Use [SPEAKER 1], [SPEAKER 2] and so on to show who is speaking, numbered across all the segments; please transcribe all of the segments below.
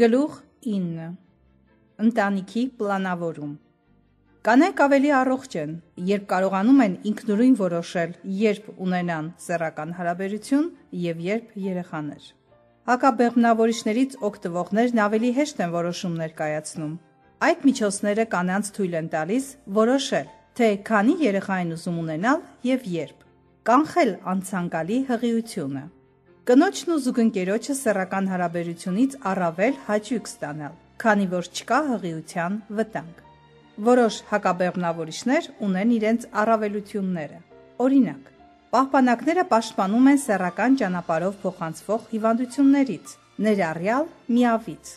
[SPEAKER 1] Գլուխ 9 Ընտանիքի պլանավորում Կանայք ավելի առողջ են, երբ կարողանում են ինքնուրույն որոշել, երբ ունենան սեռական հարաբերություն եւ երբ երեխաներ։ Հակաբեղմնավորիչներից օգտվողներն ավելի հեշտ են որոշումներ կայացնում։ Այդ միջոցները կանանց թույլ են տալիս որոշել, թե քանի երեխա են ուզում ունենալ եւ երբ։ Կանխել անցանկալի հղիությունը Կնոջն ու զուգընկերոջը սեռական հարաբերությունից առավել հաճույք ստանալ, քանի որ չկա հղիության վտանգ։ Որոշ հակաբեղմնավորիչներ ունեն իրենց առավելությունները։ Օրինակ, պահպանակները պաշտպանում են սեռական ճանապարհով փոխանցվող հիվանդություններից, ներառյալ միավից։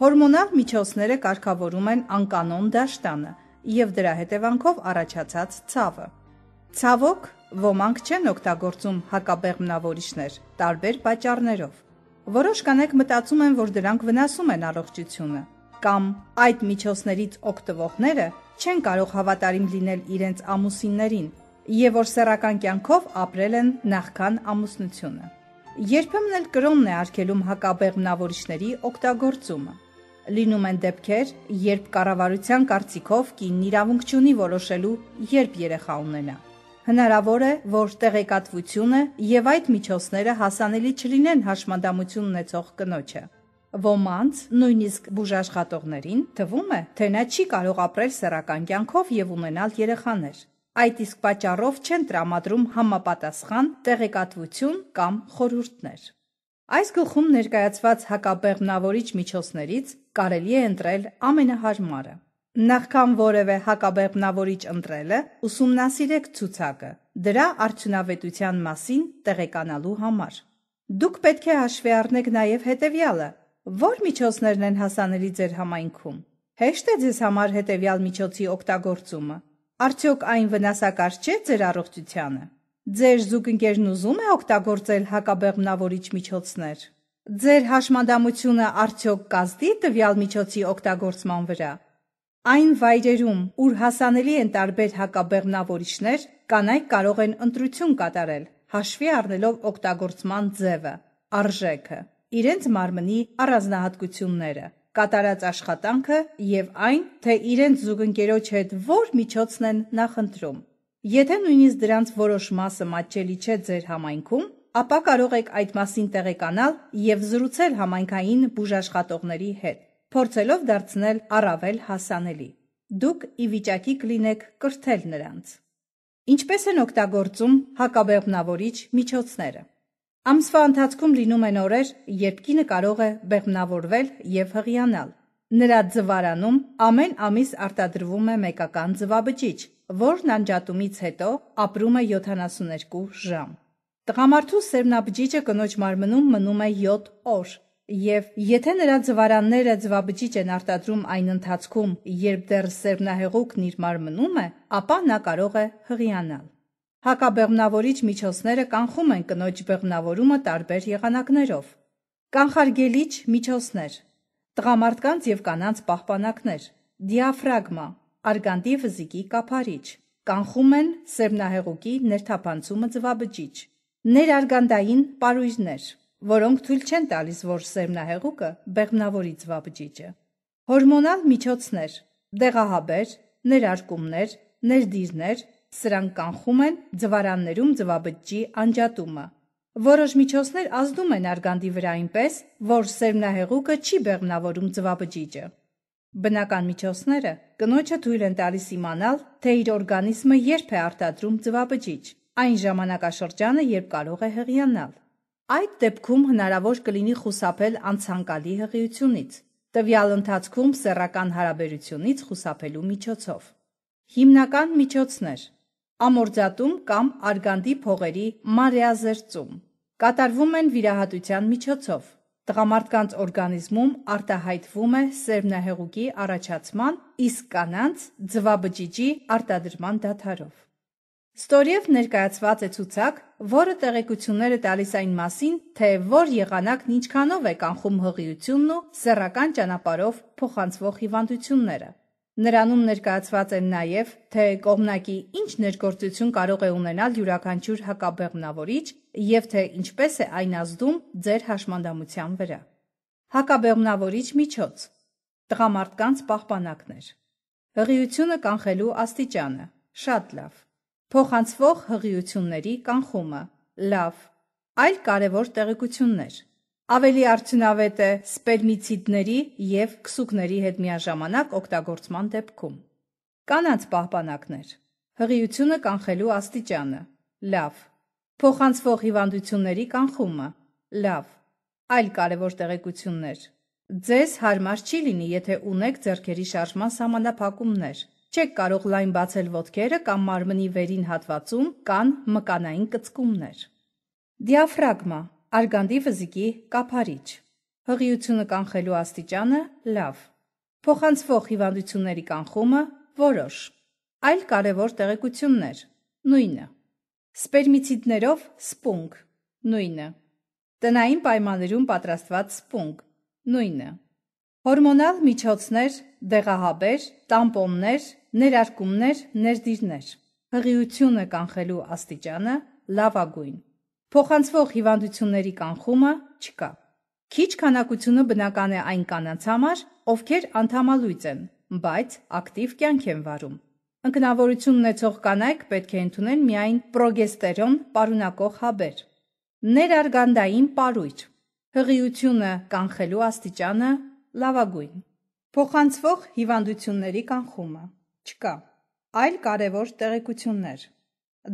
[SPEAKER 1] Հորմոնալ միջոցները կարգավորում են անկանոն դաշտանը եւ դրա հետևանքով առաջացած ցավը։ Ցավոք, ոմանք չեն օգտագործում հակաբեղմնավորիչներ տարբեր պատճառներով։ Որոշ կանեկ մտածում են, որ դրանք վնասում են առողջությունը, կամ այդ միջոցներից օգտվողները չեն կարող հավատարիմ լինել իրենց ամուսիններին, եւ որ սեռական կյանքով ապրել են նախքան ամուսնությունը։ Երբեմն էլ կրոնն է արգելում հակաբեղմնավորիչների օգտագործումը։ Լինում են դեպքեր, երբ կառավարության կարծիքով կինն իրավունք չունի որոշելու, երբ երեխա ունենա։ Հնարավոր է, որ տեղեկատվությունը եւ այդ միջոցները հասանելի չլինեն հաշմանդամություն ունեցող կնոջը։ Ոմանց, նույնիսկ բուժաշխատողներին, թվում է, թե նա չի կարող ապրել սեռական կյանքով եւ ունենալ երեխաներ։ Այդ իսկ պատճառով չեն տրամադրում համապատասխան տեղեկատվություն կամ խորհուրդներ։ Այս գլխում ներկայացված հակաբեղմնավորիչ միջոցներից կարելի է ընտրել ամենահարմարը։ Նախքան որևէ հակաբեղմնավորիչ ընտրելը, ուսումնասիրեք ցուցակը՝ դրա արդյունավետության մասին տեղեկանալու համար։ Դուք պետք է հաշվի առնեք նաև հետևյալը. ո՞ր միջոցներն են հասանելի ձեր համայնքում։ Հեշտ է ձեզ համար հետևյալ միջոցի օգտագործումը։ Արդյոք այն վնասակար չէ ձեր առողջությանը։ Ձեր զուգընկերն ուզում է օգտագործել հակաբեղմնավորիչ միջոցներ։ Ձեր հաշմանդամությունը արդյոք կազդի տվյալ միջոցի օգտագործման վրա։ Այն վայրերում, ուր հասանելի են տարբեր հակաբեղմնավորիչներ, կանայք կարող են ընտրություն կատարել, հաշվի առնելով օգտագործման ձևը, արժեքը, իրենց մարմնի առանձնահատկությունները, կատարած աշխատանքը եւ այն, թե իրենց զուգընկերոջ հետ ո՞ր միջոցն են նախընտրում։ Եթե նույնիսկ դրանց որոշ մասը մատչելի չէ ձեր համայնքում, ապա կարող եք այդ մասին տեղեկանալ եւ զրուցել համայնքային բուժաշխատողների հետ փորձելով դարձնել առավել հասանելի։ Դուք ի վիճակի կլինեք կրթել նրանց։ Ինչպես են օգտագործում հակաբեղմնավորիչ միջոցները։ Ամսվա ընթացքում լինում են օրեր, երբ կինը կարող է բեղմնավորվել եւ հղիանալ։ Նրա ձվարանում ամեն ամիս արտադրվում է մեկական ձվաբջիջ, որն անջատումից հետո ապրում է 72 ժամ։ Տղամարդու սերմնաբջիջը կնոջ մարմնում մնում է 7 օր, Եվ եթե նրա ծվարանները ծվաբջիջ են արտադրում այն ընթացքում, երբ դեռ սերմնահեղուկն իր մարմնում է, ապա նա կարող է հղիանալ։ Հակաբեղմնավորիչ միջոցները կանխում են կնոջ բեղմնավորումը տարբեր եղանակներով։ Կանխարգելիչ միջոցներ. տղամարդկանց եւ կանանց պահպանակներ, դիաֆրագմա, արգանդի վզիկի կափարիչ, կանխում են սերմնահեղուկի ներթափանցումը ծվաբջիջ, ներարգանդային պարույժներ որոնք թույլ չեն տալիս, որ սերմնահեղուկը բեղմնավորից վաբջիջը։ Հորմոնալ միջոցներ՝ դեղահաբեր, ներարկումներ, ներդիրներ, սրանք կանխում են ձվարաններում ձվաբջջի անջատումը։ Որոշ միջոցներ ազդում են արգանդի վրա այնպես, որ սերմնահեղուկը չի բեղմնավորում ձվաբջիջը։ Բնական միջոցները կնոջը թույլ են տալիս իմանալ, թե իր օրգանիզմը երբ է արտադրում ձվաբջիջ, այն ժամանակաշրջանը, երբ կարող է հեղիանալ։ Այդ դեպքում հնարավոր կլինի խուսափել անցանկալի հղիությունից, տվյալ ընթացքում սեռական հարաբերությունից խուսափելու միջոցով։ Հիմնական միջոցներ. ամորձատում կամ արգանդի փողերի մարիազերծում։ Կատարվում են վիրահատության միջոցով։ Տղամարդկանց օրգանիզմում արտահայտվում է սերմնահեղուկի առաջացման, իսկ կանանց ձվաբջիջի արտադրման դադարով։ Ստորև ներկայացված է ցուցակ, որը տեղեկություններ է տալիս այն մասին, թե որ եղանակն ինչքանով է կանխում հղիությունն ու սեռական ճանապարով փոխանցվող հիվանդությունները։ Նրանում ներկայացված են նաև, թե կողմնակի ինչ ներգործություն կարող է ունենալ յուրաքանչյուր հակաբեղմնավորիչ եւ թե ինչպես է այն ազդում ձեր հաշմանդամության վրա։ Հակաբեղմնավորիչ միջոց՝ տղամարդկանց պահպանակներ։ Հղիությունը կանխելու աստիճանը՝ շատ լավ Փոխանցվող հղիությունների կանխումը։ Լավ։ Այլ կարևոր տեղեկություններ։ Ավելի արդյունավետ է սպերմիցիդների եւ քսուկների հետ միաժամանակ օգտագործման դեպքում։ Կանանց պահպանակներ։ Հղիությունը կանխելու աստիճանը։ Լավ։ Փոխանցվող հիվանդությունների կանխումը։ Լավ։ Այլ կարևոր տեղեկություններ։ Ձեզ հարմար չի լինի, եթե ունեք ձեռքերի շարժման սահմանափակումներ Չեք կարող լայն բացել ոտքերը կամ մարմնի վերին հատվածում կան մկանային կծկումներ։ Դիաֆրագմա՝ արգանդի վզիկի կափարիչ։ Հղիությունը կանխելու աստիճանը՝ լավ։ Փոխանցվող հիվանդությունների կանխումը՝ որոշ։ Այլ կարևոր տեղեկություններ՝ նույնը։ Սպերմիցիդներով սպունգ, նույնը։ Տնային պայմաններում պատրաստված սպունգ, նույնը։ Հորմոնալ միջոցներ, դեղահաբեր, տամպոններ, ներարկումներ, ներդիրներ։ Հղիությունը կանխելու աստիճանը լավագույն։ Փոխանցվող հիվանդությունների կանխումը չկա։ Քիչ քանակությունը բնական է այն կանանց համար, ովքեր անթամալույծ են, բայց ակտիվ կյանք են վարում։ Ընկնավորություն ունեցող կանայք պետք է ընդունեն միայն պրոգեստերոն պարունակող հաբեր։ Ներարգանդային պարույթ։ Հղիությունը կանխելու աստիճանը լավագույն։ Փոխանցվող հիվանդությունների կանխումը չկա։ Այլ կարևոր տեղեկություններ։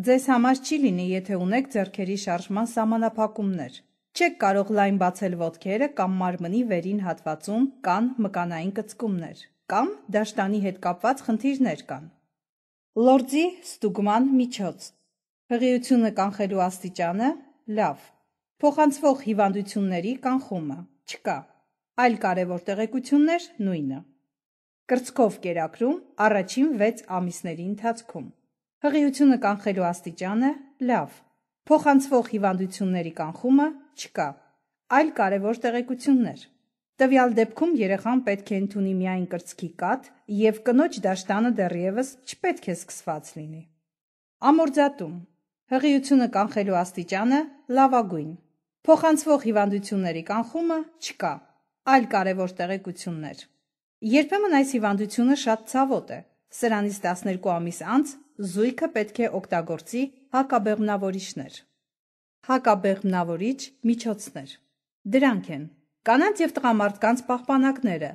[SPEAKER 1] Ձեզ համար չի լինի, եթե ունեք ձեռքերի շարժման սահմանափակումներ։ Չեք կարող լայն բացել ոտքերը կամ մարմնի վերին հատվածում կան մկանային կծկումներ կամ դաշտանի հետ կապված խնդիրներ կան։ Լորձի ստուգման միջոց։ Հղիությունը կանխելու աստիճանը՝ լավ։ Փոխանցվող հիվանդությունների կանխումը չկա։ Այլ կարևոր տեղեկություններ նույնը։ Կրծքով կերակրում առաջին 6 ամիսների ընթացքում։ Հղիությունը կանխելու աստիճանը՝ լավ։ Փոխանցվող հիվանդությունների կանխումը չկա։ Այլ կարևոր տեղեկություններ։ Տվյալ դեպքում երեխան պետք է ընդունի միայն կրծքի կաթ եւ կնոջ դաշտանը դեռևս չպետք է սկսված լինի։ Ամորձատում Հղիությունը կանխելու աստիճանը լավագույն։ Փոխանցվող հիվանդությունների կանխումը չկա։ Այլ կարևոր տեղեկություններ։ Երբեմն այս հիվանդությունը շատ ցավոտ է։ Սրանից 12 ամիս անց զույգը պետք է օգտագործի հակաբեղմնավորիչներ։ Հակաբեղմնավորիչ միջոցներ։ Դրանք են կանանց եւ տղամարդկանց պահպանակները,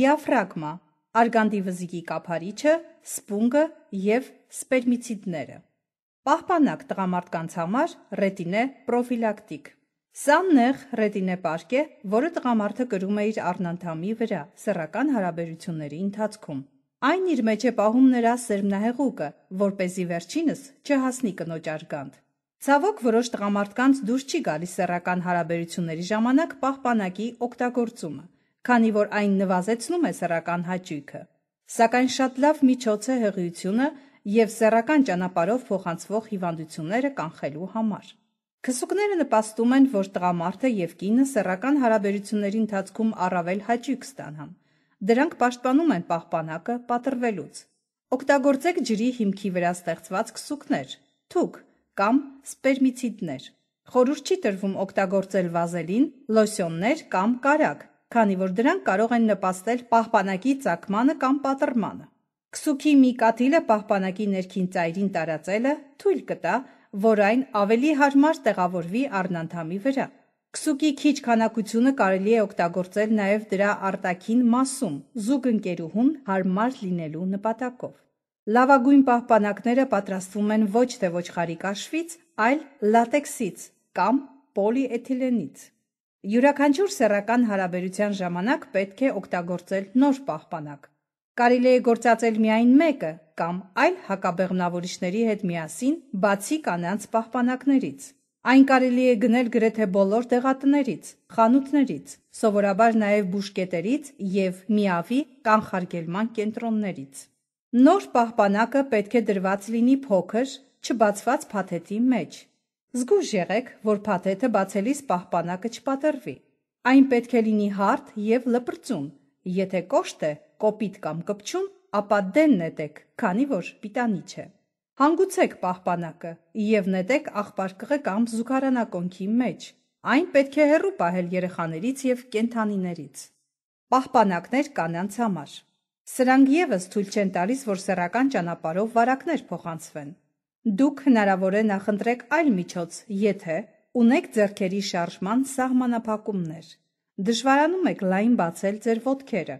[SPEAKER 1] դիաֆրագմա, արգանդի վզիկի կափարիչը, սպունգը եւ սպերմիցիդները։ Պահպանակ տղամարդկանց համար ռետինե պրոֆիլակտիկ Սա նեղ ռետինեպարկ է, որը տղամարդը կրում է իր առնանդամի վրա սեռական հարաբերությունների ընթացքում։ Այն իր մեջ է պահում նրա սերմնահեղուկը, որ เป զի վերջինս չհասնի կնոջ արգանդ։ Ցավոք որոշ տղամարդկանց դուր չի գալիս սեռական հարաբերությունների ժամանակ պահպանակի օգտագործումը, քանի որ այն նվազեցնում է սեռական հաճույքը։ Սակայն շատ լավ միջոց է հեղիությունը եւ սեռական ճանապարհով փոխանցվող հիվանդությունները կանխելու համար։ Քսուկները նպաստում են, որ տղամարդը եւ կինը սեռական հարաբերությունների ընթացքում առավել հաճույք ստանան։ Դրանք պաշտպանում են պահպանակը պատրվելուց։ Օգտագործեք ջրի հիմքի վրա ստեղծված քսուկներ, թուք կամ սպերմիցիդներ։ Խորուրդ չի տրվում օգտագործել վազելին, լոսյոններ կամ կարակ, քանի որ դրանք կարող են նպաստել պահպանակի ծակմանը կամ պատրմանը։ Քսուքի մի կաթիլը պահպանակի ներքին ծայրին տարածելը թույլ կտա որ այն ավելի հարմար տեղավորվի առնանդամի վրա։ Քսուկի քիչ քանակությունը կարելի է օգտագործել նաև դրա արտաքին մասում՝ զուգընկերուհուն հարմար լինելու նպատակով։ Լավագույն պահպանակները պատրաստվում են ոչ թե ոչխարի կաշվից, այլ լատեքսից կամ պոլիէթիլենից։ Յուրաքանչյուր սեռական հարաբերության ժամանակ պետք է օգտագործել նոր պահպանակ։ Կարելի է գործածել միայն մեկը, կամ այլ հակաբեղմնավորիչների հետ միասին բացի կանանց պահպանակներից։ Այն կարելի է գնել գրեթե բոլոր տեղատներից, խանութներից, սովորաբար նաև բուժկետերից եւ միավի կանխարգելման կենտրոններից։ Նոր պահպանակը պետք է դրված լինի փոքր, չբացված փաթեթի մեջ։ Զգույշ եղեք, որ փաթեթը բացելիս պահպանակը չպատռվի։ Այն պետք է լինի հարթ եւ լպրծուն։ Եթե կոշտ է, կոպիտ կամ կպչուն, ապա դեն նետեք, քանի որ պիտանի չէ։ Հանգուցեք պահպանակը եւ նետեք աղբարկղը կամ զուգարանակոնքի մեջ։ Այն պետք է հեռու պահել երեխաներից եւ կենթանիներից։ Պահպանակներ կանանց համար։ Սրանք եւս թույլ չեն տալիս, որ սեռական ճանապարհով վարակներ փոխանցվեն։ Դուք հնարավոր է նախընտրեք այլ միջոց, եթե ունեք ձեռքերի շարժման սահմանափակումներ։ Դժվարանում եք լայն բացել ձեր ոտքերը,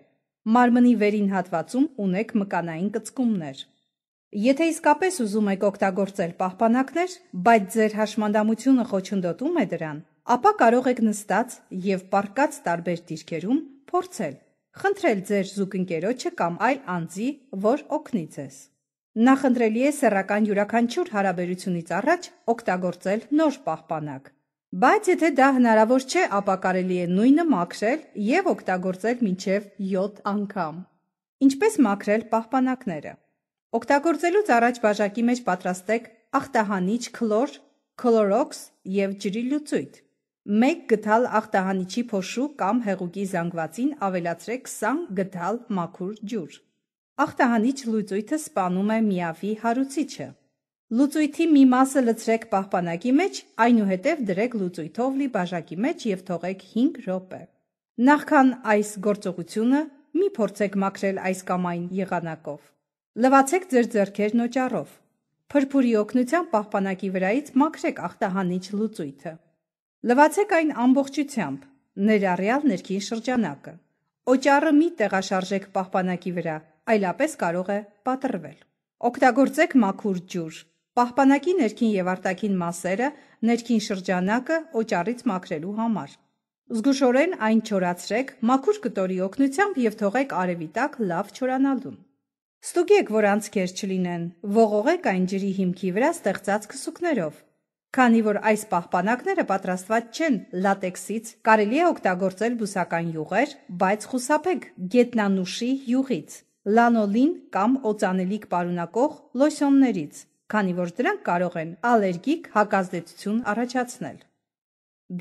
[SPEAKER 1] Մարմնի վերին հատվածում ունեք մկանային կծկումներ։ Եթե իսկապես ուզում եք օգտագործել պահպանակներ, բայց ձեր հաշմանդամությունը խոչընդոտում է դրան, ապա կարող եք նստած եւ պարկած տարբեր դիրքերում փորձել, խնդրել ձեր զուգընկերոջը կամ այլ անձի, որ օգնի ձեզ։ Նախընտրելի է սեռական յուրաքանչյուր հարաբերությունից առաջ օգտագործել նոր պահպանակ, Բայց եթե դա հնարավոր չէ, ապա կարելի է նույնը մաքրել եւ օգտագործել մինչեւ 7 անգամ։ Ինչպես մաքրել պահպանակները։ Օգտագործելուց առաջ բաժակի մեջ պատրաստեք ախտահանիչ քլոր, քլորոքս եւ ջրի լուծույթ։ 1 գդալ ախտահանիչի փոշու կամ հեղուկի զանգվածին ավելացրեք 20 գդալ մաքուր ջուր։ Ախտահանիչ լուծույթը սպանում է միավի հարուցիչը։ Լուծույթի մի մասը լցրեք պահպանակի մեջ, այնուհետև դրեք լուծույթով լի բաժակի մեջ եւ թողեք 5 րոպե։ Նախքան այս գործողությունը մի փորձեք մաքրել այս կամ այն եղանակով։ Լվացեք ձեր ձեռքերն օճառով։ Փրփուրի օգնությամբ պահպանակի վրայից մաքրեք ախտահանիչ լուծույթը։ Լվացեք այն ամբողջությամբ, ներառյալ ներքին շրջանակը։ Օճառը մի տեղաշարժեք պահպանակի վրա, այլապես կարող է պատռվել։ Օգտագործեք մաքուր ջուր Պահպանակի ներքին եւ արտաքին մասերը, ներքին շրջանակը օճառից մաքրելու համար։ Զգուշորեն այն չորացրեք մաքուր կտորի օգնությամբ եւ թողեք արևի տակ լավ չորանալուն։ Ստուգեք, որ անցքեր չլինեն, ողողեք այն ջրի հիմքի վրա ստեղծած քսուկներով։ Քանի որ այս պահպանակները պատրաստված չեն լատեքսից, կարելի է օգտագործել բուսական յուղեր, բայց խուսափեք գետնանուշի յուղից, լանոլին կամ օծանելիք պարունակող լոսյոններից քանի որ դրանք կարող են ալերգիկ հակազդեցություն առաջացնել։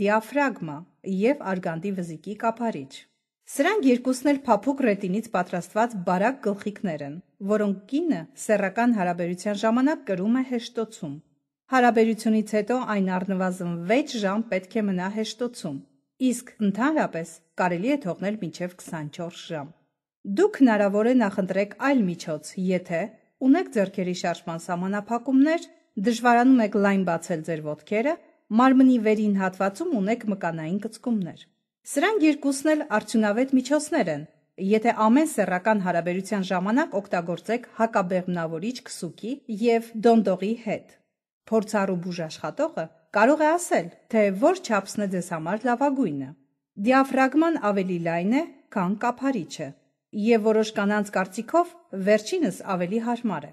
[SPEAKER 1] Դիաֆրագմա եւ արգանդի վզիկի կափարիչ։ Սրանք երկուսն էլ փափուկ ռետինից պատրաստված բարակ գլխիկներ են, որոնք կինը սեռական հարաբերության ժամանակ կրում է հեշտոցում։ Հարաբերությունից հետո այն առնվազն 6 ժամ պետք է մնա հեշտոցում, իսկ ընդհանրապես կարելի է թողնել մինչև 24 ժամ։ Դուք հնարավոր է նախընտրեք այլ միջոց, եթե Ունեք ձեռքերի շարժման սահմանափակումներ, դժվարանում եք լայն բացել ձեր ոտքերը, մարմնի վերին հատվածում ունեք մկանային կծկումներ։ Սրանք երկուսն էլ արդյունավետ միջոցներ են, եթե ամեն սեռական հարաբերության ժամանակ օգտագործեք հակաբեղմնավորիչ քսուկի եւ դոնդողի հետ։ Փորձառու բուժաշխատողը կարող է ասել, թե որ չափսն է ձեզ համար լավագույնը։ Դիաֆրագման ավելի լայն է, քան կափարիչը եւ որոշ կանանց կարծիքով վերջինս ավելի հարմար է։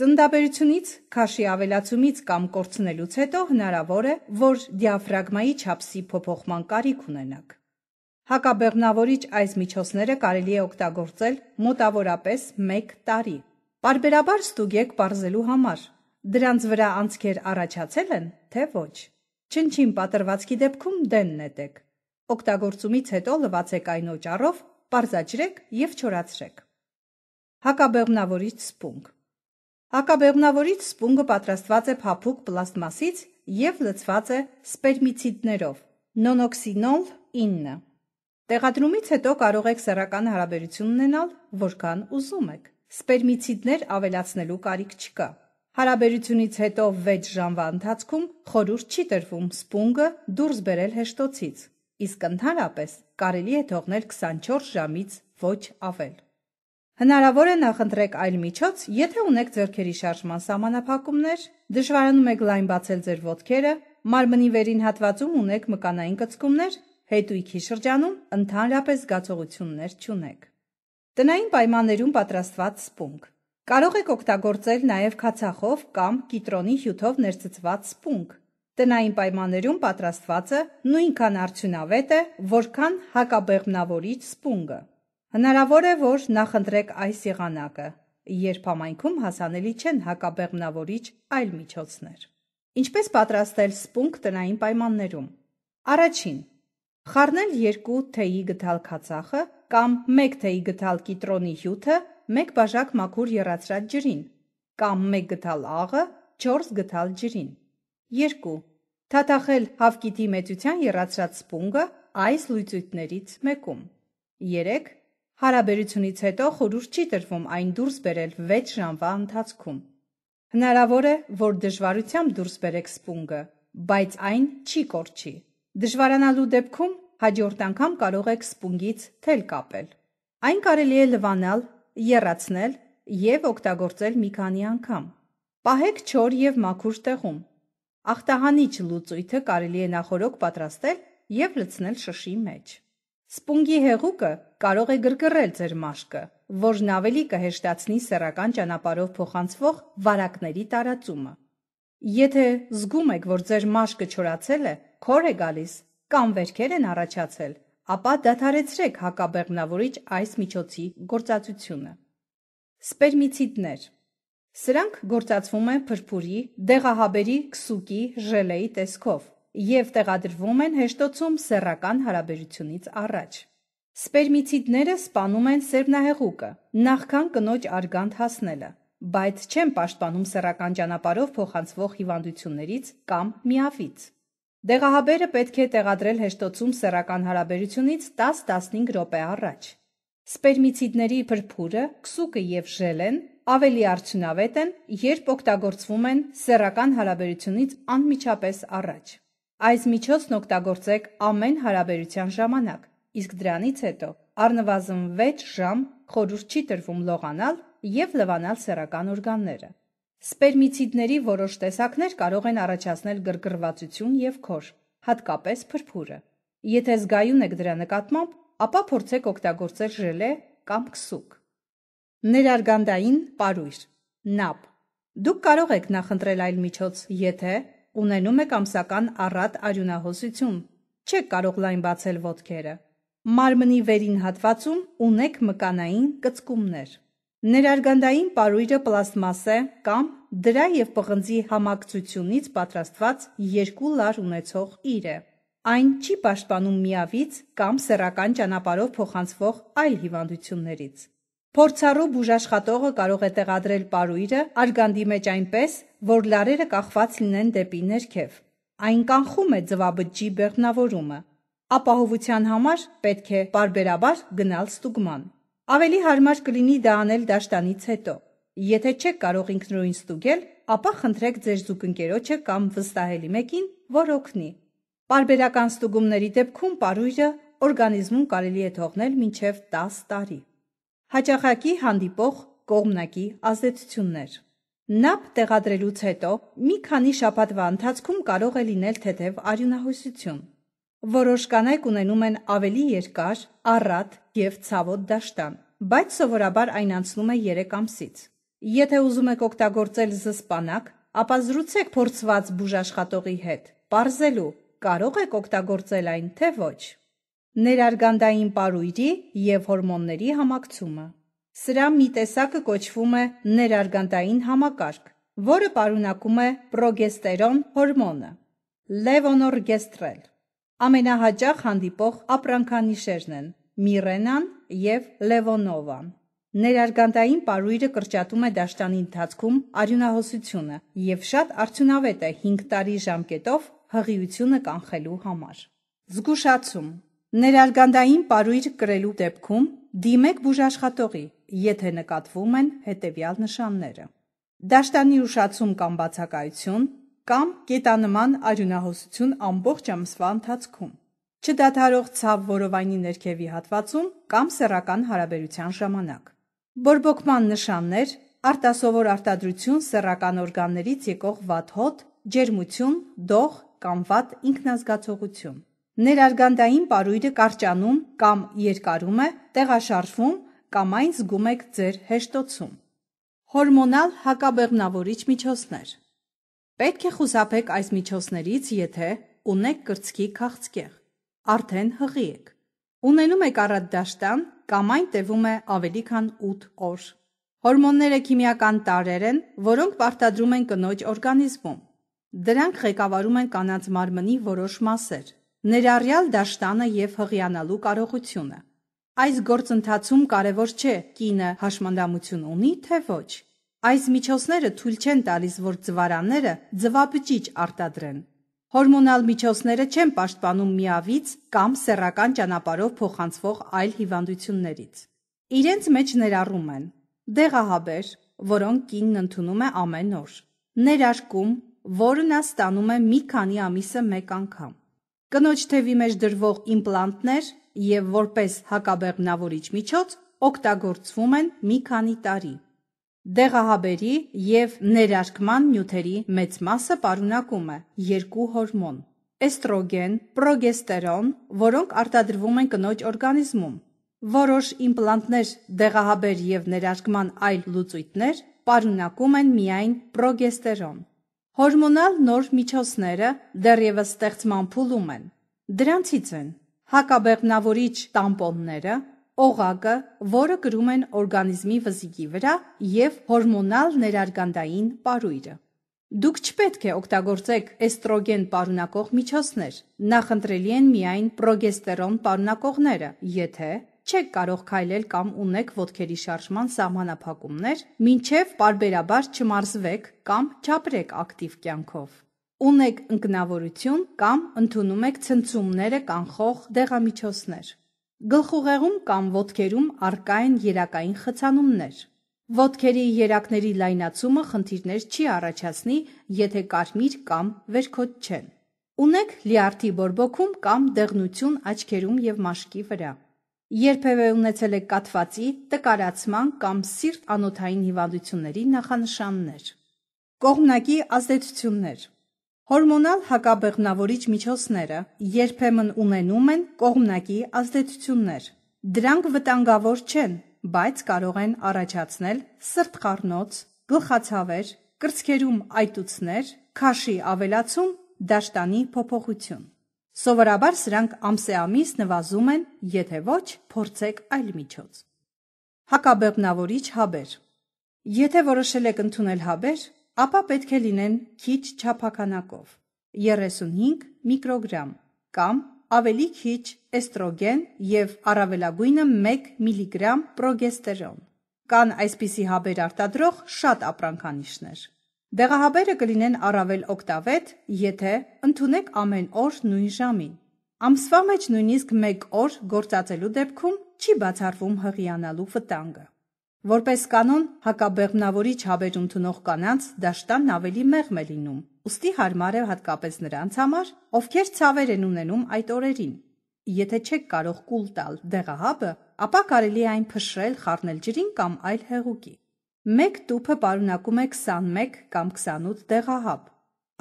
[SPEAKER 1] Ծնդաբերությունից, քաշի ավելացումից կամ կորցնելուց հետո հնարավոր է, որ դիաֆրագմայի չափսի փոփոխման կարիք ունենաք։ Հակաբեղմնավորիչ այս միջոցները կարելի է օգտագործել մոտավորապես 1 տարի։ Պարբերաբար ստուգեք բարձելու համար, դրանց վրա անցքեր առաջացել են, թե ոչ։ Չնչին պատրվածքի դեպքում դեն նետեք։ Օգտագործումից հետո լվացեք այն օճառով, պարզաճրեք եւ չորացրեք։ Հակաբեղմնավորիչ սպունգ Հակաբեղմնավորիչ սպունգը պատրաստված է փափուկ պլաստմասից եւ լցված է սպերմիցիդներով՝ նոնոքսինոլ 9։ Տեղադրումից հետո կարող եք սեռական հարաբերություն ունենալ, որքան ուզում եք։ Սպերմիցիդներ ավելացնելու կարիք չկա։ Հարաբերությունից հետո 6 ժամվա ընթացքում խորուր չի տրվում սպունգը դուրս բերել հեշտոցից իսկ ընդհանրապես կարելի է թողնել 24 ժամից ոչ ավել։ Հնարավոր է նախընտրեք այլ միջոց, եթե ունեք ձեռքերի շարժման սահմանափակումներ, դժվարանում եք լայն բացել ձեր ոտքերը, մարմնի վերին հատվածում ունեք մկանային կծկումներ, հետույքի շրջանում ընդհանրապես զգացողություններ չունեք։ Տնային պայմաններում պատրաստված սպունգ Կարող եք օգտագործել նաև քացախով կամ կիտրոնի հյութով ներծծված սպունգ, Տնային պայմաններում պատրաստվածը նույնքան արդյունավետ է, որքան հակաբեղմնավորիչ սպունգը։ Հնարավոր է, որ նախընտրեք այս եղանակը, երբ համայնքում հասանելի չեն հակաբեղմնավորիչ այլ միջոցներ։ Ինչպես պատրաստել սպունգ տնային պայմաններում։ Առաջին. խառնել 2 թեյի գթալ քացախը կամ 1 թեյի գթալ կիտրոնի հյութը 1 բաժակ մաքուր եռացրած ջրին կամ 1 գթալ աղը 4 գթալ ջրին։ 2. Թաթախել հավկիտի մեծության երացրած սպունգը այս լույծույթներից մեկում։ 3. Հարաբերությունից հետո խորուրդ չի տրվում այն դուրս բերել 6 ժամվա ընթացքում։ Հնարավոր է, որ դժվարությամբ դուրս բերեք սպունգը, բայց այն չի կորչի։ Դժվարանալու դեպքում հաջորդ անգամ կարող եք սպունգից թել կապել։ Այն կարելի է լվանալ, երացնել եւ օգտագործել մի քանի անգամ։ Պահեք չոր եւ մաքուր տեղում, Ախտահանիչ լուծույթը կարելի է նախորոք պատրաստել եւ լցնել շշի մեջ։ Սպունգի հեղուկը կարող է գրգռել ձեր մաշկը, որն ավելի կհեշտացնի սեռական ճանապարհով փոխանցվող վարակների տարածումը։ Եթե զգում եք, որ ձեր մաշկը չորացել է, քոր է գալիս կամ վերքեր են առաջացել, ապա դադարեցրեք հակաբեղմնավորիչ այս միջոցի գործածությունը։ Սպերմիցիդներ Սրանք գործածվում են փրփուրի, դեղահաբերի, քսուկի, ժելեի տեսքով եւ տեղադրվում են հեշտոցում սեռական հարաբերությունից առաջ։ Սպերմիցիդները սպանում են սերմնահեղուկը, նախքան կնոջ արգանդ հասնելը, բայց չեն պաշտպանում սեռական ճանապարհով փոխանցվող հիվանդություններից կամ միավից։ Դեղահաբերը պետք է տեղադրել հեշտոցում սեռական հարաբերությունից 10-15 րոպե առաջ։ Սպերմիցիդների փրփուրը, քսուկը եւ ժելեն ավելի արդյունավետ են, երբ օգտագործվում են սեռական հարաբերությունից անմիջապես առաջ։ Այս միջոցն օգտագործեք ամեն հարաբերության ժամանակ, իսկ դրանից հետո առնվազն 6 ժամ խորուրդ չի տրվում լողանալ եւ լվանալ սեռական օրգանները։ Սպերմիցիդների որոշ տեսակներ կարող են առաջացնել գրգռվածություն եւ քոր, հատկապես փրփուրը։ Եթե զգայուն եք դրա նկատմամբ, ապա փորձեք օգտագործել ժելե կամ քսուկ։ Ներարգանդային պարույր (նապ)։ Դուք կարող եք նախընտրել այլ միջոց, եթե ունենում եք ամսական առատ արյունահոսություն, չեք կարող լայն բացել ոտքերը։ Մարմնի վերին հատվածում ունեք մկանային կծկումներ։ Ներարգանդային պարույրը պլաստմասե կամ դրա եւ պղնձի համակցությունից պատրաստված երկու լար ունեցող իր է։ Այն չի պաշտպանում միավից կամ սեռական ճանապարհով փոխանցվող այլ հիվանդություններից։ Փորձառու բուժաշխատողը կարող է տեղադրել պարույրը արգանդի մեջ այնպես, որ լարերը կախված լինեն դեպի ներքև։ Այն կանխում է ձվաբջջի բեղմնավորումը։ Ապահովության համար պետք է բարբերաբար գնալ ստուգման։ Ավելի հարմար կլինի դա անել դաշտանից հետո։ Եթե չեք կարող ինքնուրույն ստուգել, ապա խնդրեք ձեր զուգընկերոջը կամ վստահելի մեկին, որ օգնի։ Բարբերական ստուգումների դեպքում պարույրը օրգանիզմում կարելի է թողնել մինչև 10 տարի հաճախակի հանդիպող կողմնակի ազդեցություններ։ Նապ տեղադրելուց հետո մի քանի շաբաթվա ընթացքում կարող է լինել թեթև արյունահոսություն։ Որոշ կանայք ունենում են ավելի երկար, առատ եւ ցավոտ դաշտան, բայց սովորաբար այն անցնում է 3 ամսից։ Եթե ուզում եք օգտագործել զսպանակ, ապա զրուցեք փորձված բուժաշխատողի հետ։ Պարզելու, կարող եք օգտագործել այն, թե ոչ ներարգանդային պարույրի եւ հորմոնների համակցումը։ Սրա մի տեսակը կոչվում է ներարգանդային համակարգ, որը պարունակում է պրոգեստերոն հորմոնը՝ լևոնորգեստրել։ Ամենահաճախ հանդիպող ապրանքանիշերն են Միրենան եւ Լևոնովան։ Ներարգանդային պարույրը կրճատում է դաշտանի ընթացքում արյունահոսությունը եւ շատ արդյունավետ է 5 տարի ժամկետով հղիությունը կանխելու համար։ Զգուշացում Ներարգանդային պարույր կրելու դեպքում դիմեք բուժաշխատողի, եթե նկատվում են հետևյալ նշանները. դաշտանի ուշացում կամ բացակայություն կամ կետանման արյունահոսություն ամբողջ ամսվա ընթացքում, չդադարող ցավ որովայնի ներքևի հատվածում կամ սեռական հարաբերության ժամանակ։ Բորբոքման նշաններ արտասովոր արտադրություն սեռական օրգաններից եկող վատ հոտ, ջերմություն, դող կամ վատ ինքնազգացողություն։ Ներարգանդային պարույրը կարճանում կամ երկարում է, տեղաշարժվում կամ այն զգում եք ձեր հեշտոցում։ Հորմոնալ հակաբեղմնավորիչ միջոցներ։ Պետք է խուսափեք այս միջոցներից, եթե ունեք կրծքի քաղցկեղ, արդեն հղի եք։ Ունենում եք առադաշտան կամ այն տևում է ավելի քան 8 օր։ Հորմոնները քիմիական տարրեր են, որոնք պարտադրում են կնոջ օրգանիզմում։ Դրանք ղեկավարում են կանանց մարմնի որոշ մասեր, ներառյալ դաշտանը եւ հղիանալու կարողությունը։ Այս գործընթացում կարևոր չէ կինը հաշմանդամություն ունի թե ոչ։ Այս միջոցները թույլ չեն տալիս, որ ծվարանները ծվաբջիջ արտադրեն։ Հորմոնալ միջոցները չեն պաշտպանում միավից կամ սեռական ճանապարհով փոխանցվող այլ հիվանդություններից։ Իրենց մեջ ներառում են դեղահաբեր, որոնք կինն ընդունում է ամեն օր, ներարկում, որը նա ստանում է մի քանի ամիսը մեկ անգամ, կնոջ թևի մեջ դրվող իմպլանտներ եւ որպես հակաբեղմնավորիչ միջոց օգտագործվում են մի քանի տարի։ Դեղահաբերի եւ ներարկման նյութերի մեծ մասը պարունակում է երկու հորմոն՝ էստրոգեն, պրոգեստերոն, որոնք արտադրվում են կնոջ օրգանիզմում։ Որոշ իմպլանտներ, դեղահաբեր եւ ներարկման այլ լուծույթներ պարունակում են միայն պրոգեստերոն։ Հորմոնալ նոր միջոցները դեռևս ստեղծման փուլում են։ Դրանցից են հակաբեղմնավորիչ տամպոնները, օղակը, որը գրում են օրգանիզմի վզիկի վրա եւ հորմոնալ ներարգանդային պարույրը։ Դուք չպետք է օգտագործեք էստրոգեն պարունակող միջոցներ։ Նախընտրելի են միայն պրոգեստերոն պարունակողները, եթե չեք կարող քայլել կամ ունեք ոտքերի շարժման սահմանափակումներ, մինչև parberabar չմարզվեք կամ չապրեք ակտիվ կյանքով։ Ունեք ընկնավորություն կամ ընդունում եք ցնցումները կանխող դեղամիջոցներ։ Գլխուղեղում կամ ոտքերում արկա են երակային խցանումներ։ Ոտքերի երակների լայնացումը խնդիրներ չի առաջացնի, եթե կարմիր կամ վերքոտ չեն։ Ունեք լյարդի բորբոքում կամ դեղնություն աչքերում եւ մաշկի վրա։ Երբևէ ունեցել է կատվածի, տկարացման կամ սիրտ անոթային հիվանդությունների նախանշաններ։ Կողմնակի ազդեցություններ Հորմոնալ հակաբեղմնավորիչ միջոցները երբեմն ունենում են կողմնակի ազդեցություններ։ Դրանք վտանգավոր չեն, բայց կարող են առաջացնել սրտխառնոց, գլխացավեր, կրծքերում այտուցներ, քաշի ավելացում, դաշտանի փոփոխություն։ Սովորաբար սրանք ամսեամիս նվազում են, եթե ոչ, փորձեք այլ միջոց։ Հակաբեղմնավորիչ հաբեր։ Եթե որոշել եք ընդունել հաբեր, ապա պետք է լինեն քիչ չափականակով 35 միկրոգրամ կամ ավելի քիչ էստրոգեն եւ առավելագույնը 1 միլիգրամ պրոգեստերոն։ Կան այսպիսի հաբեր արտադրող շատ ապրանքանիշներ։ Դեղահաբերը կլինեն առավել օգտավետ, եթե ընդունեք ամեն օր նույն ժամին։ Ամսվա մեջ նույնիսկ 1 օր գործածելու դեպքում չի բացառվում հղիանալու վտանգը։ Որպես կանոն, հակաբեղմնավորիչ հաբեր ընդունող կանանց դաշտանն ավելի մեղմ է լինում, ուստի հարմար է հատկապես նրանց համար, ովքեր ցավեր են ունենում այդ օրերին։ Եթե չեք կարող կուլ տալ դեղահաբը, ապա կարելի է այն փշրել խառնել ջրին կամ այլ հեղուկի։ Մեկ տուփը պարունակում է 21 կամ 28 դեղահապ։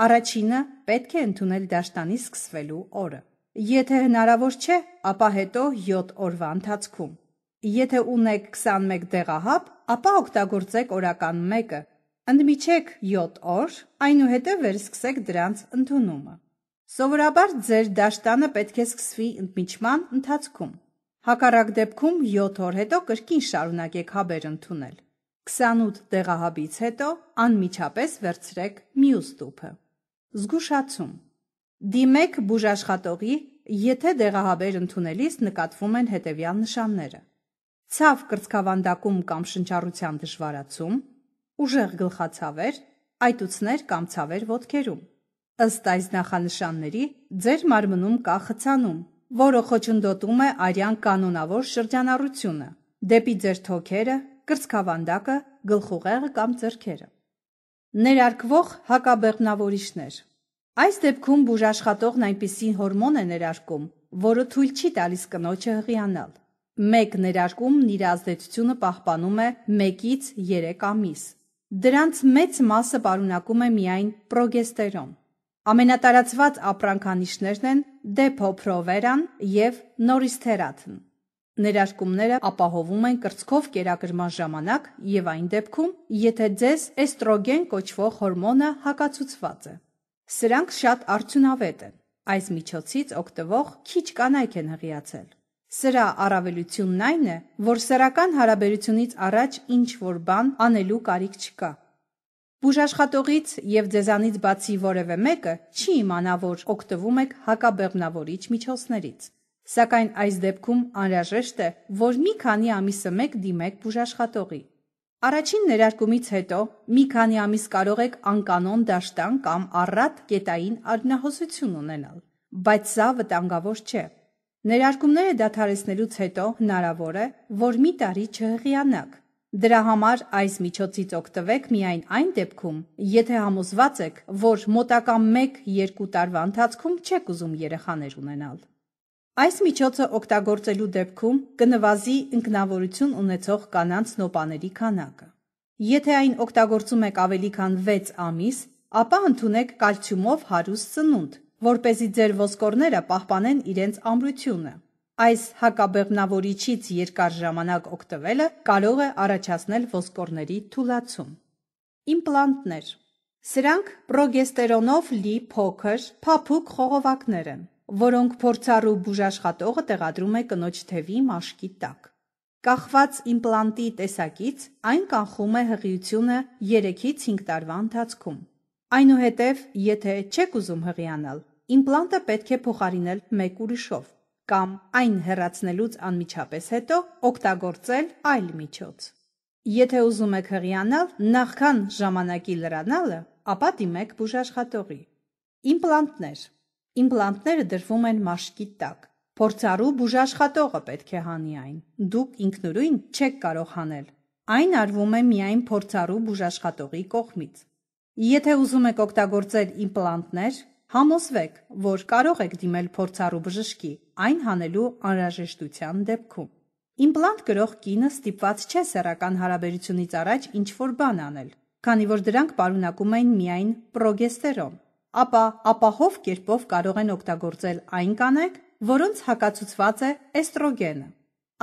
[SPEAKER 1] Առաջինը պետք է ընդունել դաշտանի սկսվելու օրը։ Եթե հնարավոր չէ, ապա հետո 7 օրվա ընթացքում։ Եթե ունեք 21 դեղահապ, ապա օգտագործեք օրական մեկը։ Ընդմիջեք 7 օր, այնուհետև վերսկսեք դրանց ընդունումը։ Սովորաբար ձեր դաշտանը պետք է սկսվի ընդմիջման ընթացքում։ Հակառակ դեպքում 7 օր հետո կրկին շարունակեք հաբեր ընդունել։ 28 տեղահաբից հետո անմիջապես վերցրեք մյուս տուփը։ Զգուշացում. Դիմեք բուժաշխատողի, եթե դեղահաբեր ընդունելիս նկատվում են հետևյալ նշանները. ցավ կրծքավանդակում կամ շնչառության դժվարացում, ուժեղ գլխացավեր, այտուցներ կամ ցավեր ոտքերում։ Ըստ այս նախանշանների ձեր մարմնում կա խցանում, որը խոչընդոտում է արյան կանոնավոր շրջանառությունը։ Դեպի ձեր թոքերը, կրծքավանդակը, գլխուղեղը կամ ձեռքերը։ Ներարկվող հակաբեղմնավորիչներ Այս դեպքում բուժաշխատողն այնպիսի հորմոն է ներարկում, որը թույլ չի տալիս կնոջը հղիանալ։ Մեկ ներարկումն իր ազդեցությունը պահպանում է 1-ից 3 ամիս։ Դրանց մեծ մասը պարունակում է միայն պրոգեստերոն։ Ամենատարածված ապրանքանիշներն են դեփոպրովերան եւ նորիստերաթն։ Ներարկումները ապահովում են կրծքով կերակրման ժամանակ եւ այն դեպքում, եթե ձեզ էստրոգեն կոչվող հորմոնը հակացուցված է։ Սրանք շատ արդյունավետ են։ Այս միջոցից օգտվող քիչ կանայք են հղիացել։ Սրա առավելությունն այն է, որ սեռական հարաբերությունից առաջ ինչ որ բան անելու կարիք չկա։ Բուժաշխատողից եւ ձեզանից բացի որևէ մեկը չի իմանա, որ օգտվում եք հակաբեղմնավորիչ միջոցներից։ Սակայն այս դեպքում անհրաժեշտ է, որ մի քանի ամիսը մեկ դիմեք բուժաշխատողի։ Առաջին ներարկումից հետո մի քանի ամիս կարող եք անկանոն դաշտան կամ առատ կետային արտնահոսություն ունենալ, բայց սա վտանգավոր չէ։ Ներարկումները դադարեցնելուց հետո հնարավոր է, որ մի տարի չհղիանաք։ Դրա համար այս միջոցից օգտվեք միայն այն դեպքում, եթե համոզված եք, որ մոտակա 1-2 տարվա ընթացքում չեք ուզում երեխաներ ունենալ։ Այս միջոցը օգտագործելու դեպքում կնվազի ընկնավորություն ունեցող կանանց նոպաների քանակը։ Եթե այն օգտագործում եք ավելի քան 6 ամիս, ապա ընդունեք կալցիումով հարուստ սնունդ, որ เป զի ձեր ոսկորները պահպանեն իրենց ամրությունը։ Այս հակաբեղմնավորիչից երկար ժամանակ օգտվելը կարող է առաջացնել ոսկորների թուլացում։ Իմպլանտներ Սրանք պրոգեստերոնով լի փոքր, փափուկ խողովակներ են որոնք փորձառու բուժաշխատողը տեղադրում է կնոջ թևի մաշկի տակ։ Կախված իմպլանտի տեսակից այն կանխում է հղիությունը 3-ից 5 տարվա ընթացքում։ Այնուհետև, եթե չեք ուզում հղիանալ, իմպլանտը պետք է փոխարինել մեկ ուրիշով կամ այն հեռացնելուց անմիջապես հետո օգտագործել այլ միջոց։ Եթե ուզում եք հղիանալ, նախքան ժամանակի լրանալը, ապա դիմեք բուժաշխատողի։ Իմպլանտներ Իմպլանտները դրվում են մաշկի տակ։ Փորձառու բուժաշխատողը պետք է հանի այն։ Դուք ինքնուրույն չեք կարող հանել։ Այն արվում է միայն փորձառու բուժաշխատողի կողմից։ Եթե ուզում եք օգտագործել իմպլանտներ, համոզվեք, որ կարող եք դիմել փորձառու բժշկի այն հանելու անհրաժեշտության դեպքում։ Իմպլանտ գրող կինը ստիպված չէ սեռական հարաբերությունից առաջ ինչ որ բան անել, քանի որ դրանք պարունակում են միայն պրոգեստերոն, ապա ապահով կերպով կարող են օգտագործել այն կանայք, որոնց հակացուցված է էստրոգենը։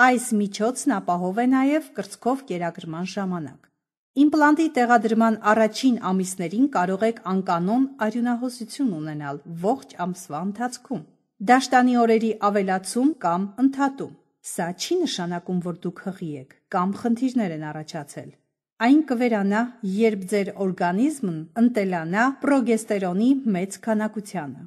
[SPEAKER 1] Այս միջոցն ապահով է նաև կրծքով կերակրման ժամանակ։ Իմպլանտի տեղադրման առաջին ամիսներին կարող եք անկանոն արյունահոսություն ունենալ ողջ ամսվա ընթացքում։ Դաշտանի օրերի ավելացում կամ ընդհատում։ Սա չի նշանակում, որ դուք հղի եք կամ խնդիրներ են առաջացել։ Այն կվերանա, երբ ձեր օրգանիզմն ընտելանա պրոգեստերոնի մեծ քանակությանը։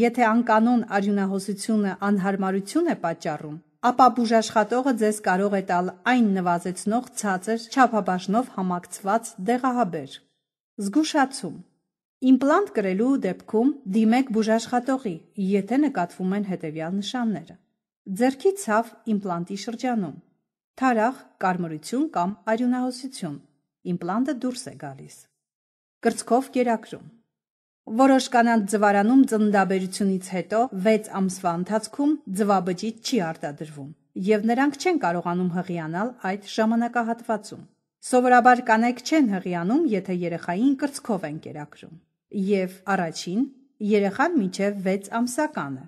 [SPEAKER 1] Եթե անկանոն արյունահոսությունը անհարմարություն է պատճառում, ապա բուժաշխատողը ձեզ կարող է տալ այն նվազեցնող ցածր չափաբաժնով համակցված դեղահաբեր։ Զգուշացում. Իմպլանտ կրելու դեպքում դիմեք բուժաշխատողի, եթե նկատվում են հետևյալ նշանները։ Ձերքի ցավ իմպլանտի շրջանում, Թարախ, կարմրություն կամ արյունահոսություն։ Իմպլանտը դուրս է գալիս։ Կրծքով կերակրում։ Որոշ կանանց ձվարանում ծննդաբերությունից հետո 6 ամսվա ընթացքում ձվաբջի չի արտադրվում, եւ նրանք չեն կարողանում հղիանալ այդ ժամանակահատվածում։ Սովորաբար կանայք չեն հղիանում, եթե երեխային կրծքով են կերակրում։ Եվ առաջին երեխան մինչև 6 ամսական է։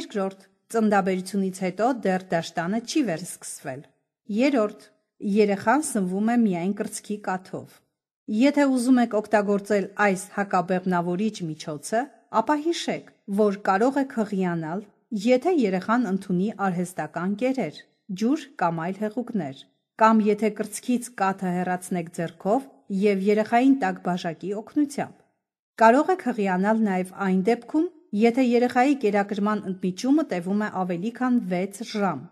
[SPEAKER 1] Երկրորդ ծննդաբերությունից հետո դեռ դաշտանը չի վերսկսվել։ Երորդ, երեխան սնվում է միայն կրծքի կաթով։ Եթե ուզում եք օգտագործել այս հակաբեղմնավորիչ միջոցը, ապա հիշեք, որ կարող է քղիանալ, եթե երեխան ընդունի արհեստական կերեր, ջուր կամ այլ հեղուկներ, կամ եթե կրծքից կաթը հեռացնեք ձեռքով եւ երեխային տակ բաժակի օգնությամբ։ Կարող է քղիանալ նաեւ այն դեպքում, եթե երեխայի կերակրման ընդմիջումը տևում է ավելի քան 6 ժամ։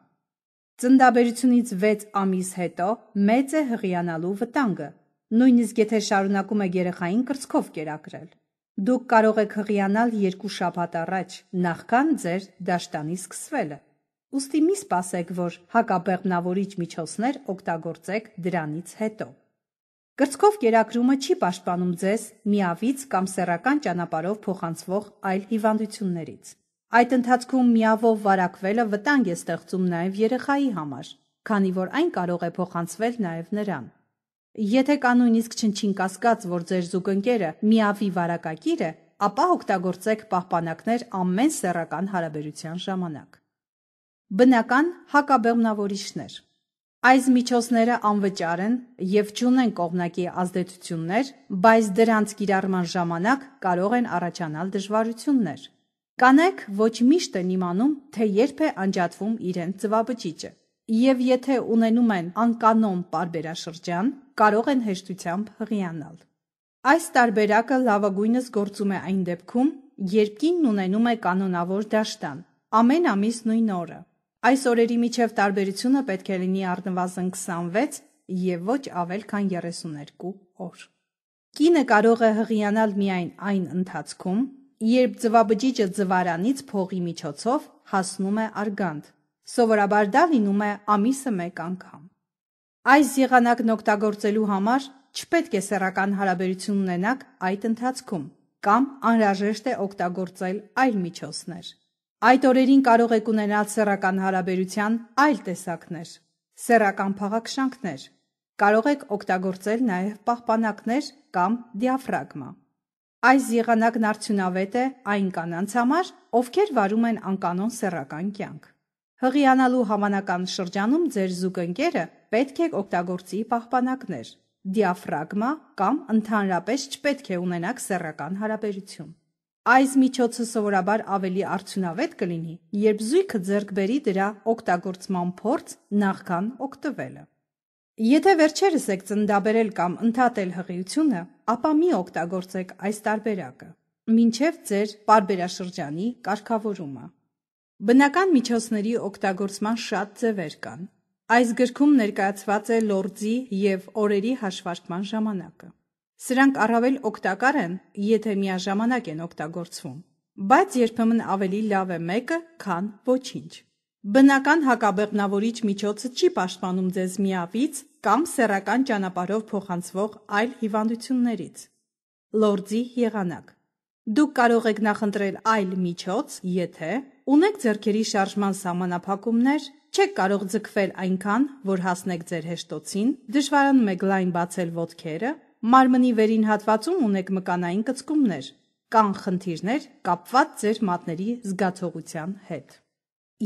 [SPEAKER 1] Ծնդաբերությունից 6 ամիս հետո մեծ է հղիանալու վտանգը, նույնիսկ եթե շարունակում եք երեխային կրծքով կերակրել։ Դուք կարող եք հղիանալ երկու շաբաթ առաջ, նախքան ձեր դաշտանի սկսվելը։ Ոստի մի սպասեք, որ հակաբեղմնավորիչ միջոցներ օգտագործեք դրանից հետո։ Կրծքով կերակրումը չի պաշտպանում ձեզ միավից կամ սեռական ճանապարհով փոխանցվող այլ հիվանդություններից։ Այդ ընթացքում միավով վարակվելը վտանգ է ստեղծում նաև երեխայի համար, քանի որ այն կարող է փոխանցվել նաև նրան։ Եթե կան նույնիսկ չնչին կասկած, որ ձեր զուգընկերը միավի վարակակիր է, ապա օգտագործեք պահպանակներ ամեն սեռական հարաբերության ժամանակ։ Բնական հակաբեղմնավորիչներ Այս միջոցները անվճար են եւ ճունեն կողմնակի ազդեցություններ, բայց դրանց կիրառման ժամանակ կարող են առաջանալ դժվարություններ։ Կանայք ոչ միշտ են իմանում, թե երբ է անջատվում իրենց ծվաբջիջը։ Եվ եթե ունենում են անկանոն պարբերաշրջան, կարող են հեշտությամբ հղիանալ։ Այս տարբերակը լավագույնս գործում է այն դեպքում, երբ կինն ունենում է կանոնավոր դաշտան ամեն ամիս նույն օրը։ Այս օրերի միջև տարբերությունը պետք է լինի առնվազն 26 եւ ոչ ավել քան 32 օր։ Կինը կարող է հղիանալ միայն այն ընթացքում, երբ ձվաբջիջը ձվարանից փողի միջոցով հասնում է արգանդ։ Սովորաբար դա լինում է ամիսը մեկ անգամ։ Այս եղանակն օգտագործելու համար չպետք է սեռական հարաբերություն ունենanak այդ ընթացքում կամ անհրաժեշտ է օգտագործել այլ միջոցներ։ Այդ օրերին կարող եք ունենալ սեռական հարաբերության այլ տեսակներ, սեռական փաղաքշանքներ։ Կարող եք օգտագործել նաև պահպանակներ կամ դիաֆրագմա։ Այս եղանակն արդյունավետ է այն կանանց համար, ովքեր վարում են անկանոն սեռական կյանք։ Հղիանալու համանական շրջանում ձեր զուգընկերը պետք է օգտագործի պահպանակներ, դիաֆրագմա կամ ընդհանրապես չպետք է ունենաք սեռական հարաբերություն։ Այս միջոցը սովորաբար ավելի արդյունավետ կլինի, երբ զույգը ձեռք բերի դրա օգտագործման փորձ նախքան օգտվելը։ Եթե վերջերս եք ծնդաբերել կամ ընդհատել հղիությունը, ապա մի օգտագործեք այս տարբերակը, մինչև ձեր պարբերաշրջանի կարգավորումը։ Բնական միջոցների օգտագործման շատ ձևեր կան։ Այս գրքում ներկայացված է լորձի եւ օրերի հաշվարկման ժամանակը։ Սրանք առավել օգտակար են, եթե միաժամանակ են օգտագործվում, բայց երբեմն ավելի լավ է մեկը, քան ոչինչ։ Բնական հակաբեղմնավորիչ միջոցը չի պաշտպանում ձեզ միավից, կամ սեռական ճանապարհով փոխանցվող այլ հիվանդություններից։ Լորձի եղանակ։ Դուք կարող եք նախընտրել այլ միջոց, եթե ունեք ձեռքերի շարժման սահմանափակումներ, չեք կարող ձգվել այնքան, որ հասնեք ձեր հեշտոցին, դժվարանում եք լայն բացել ոտքերը, մարմնի վերին հատվածում ունեք մկանային կծկումներ, կան խնդիրներ կապված ձեր մատների զգացողության հետ։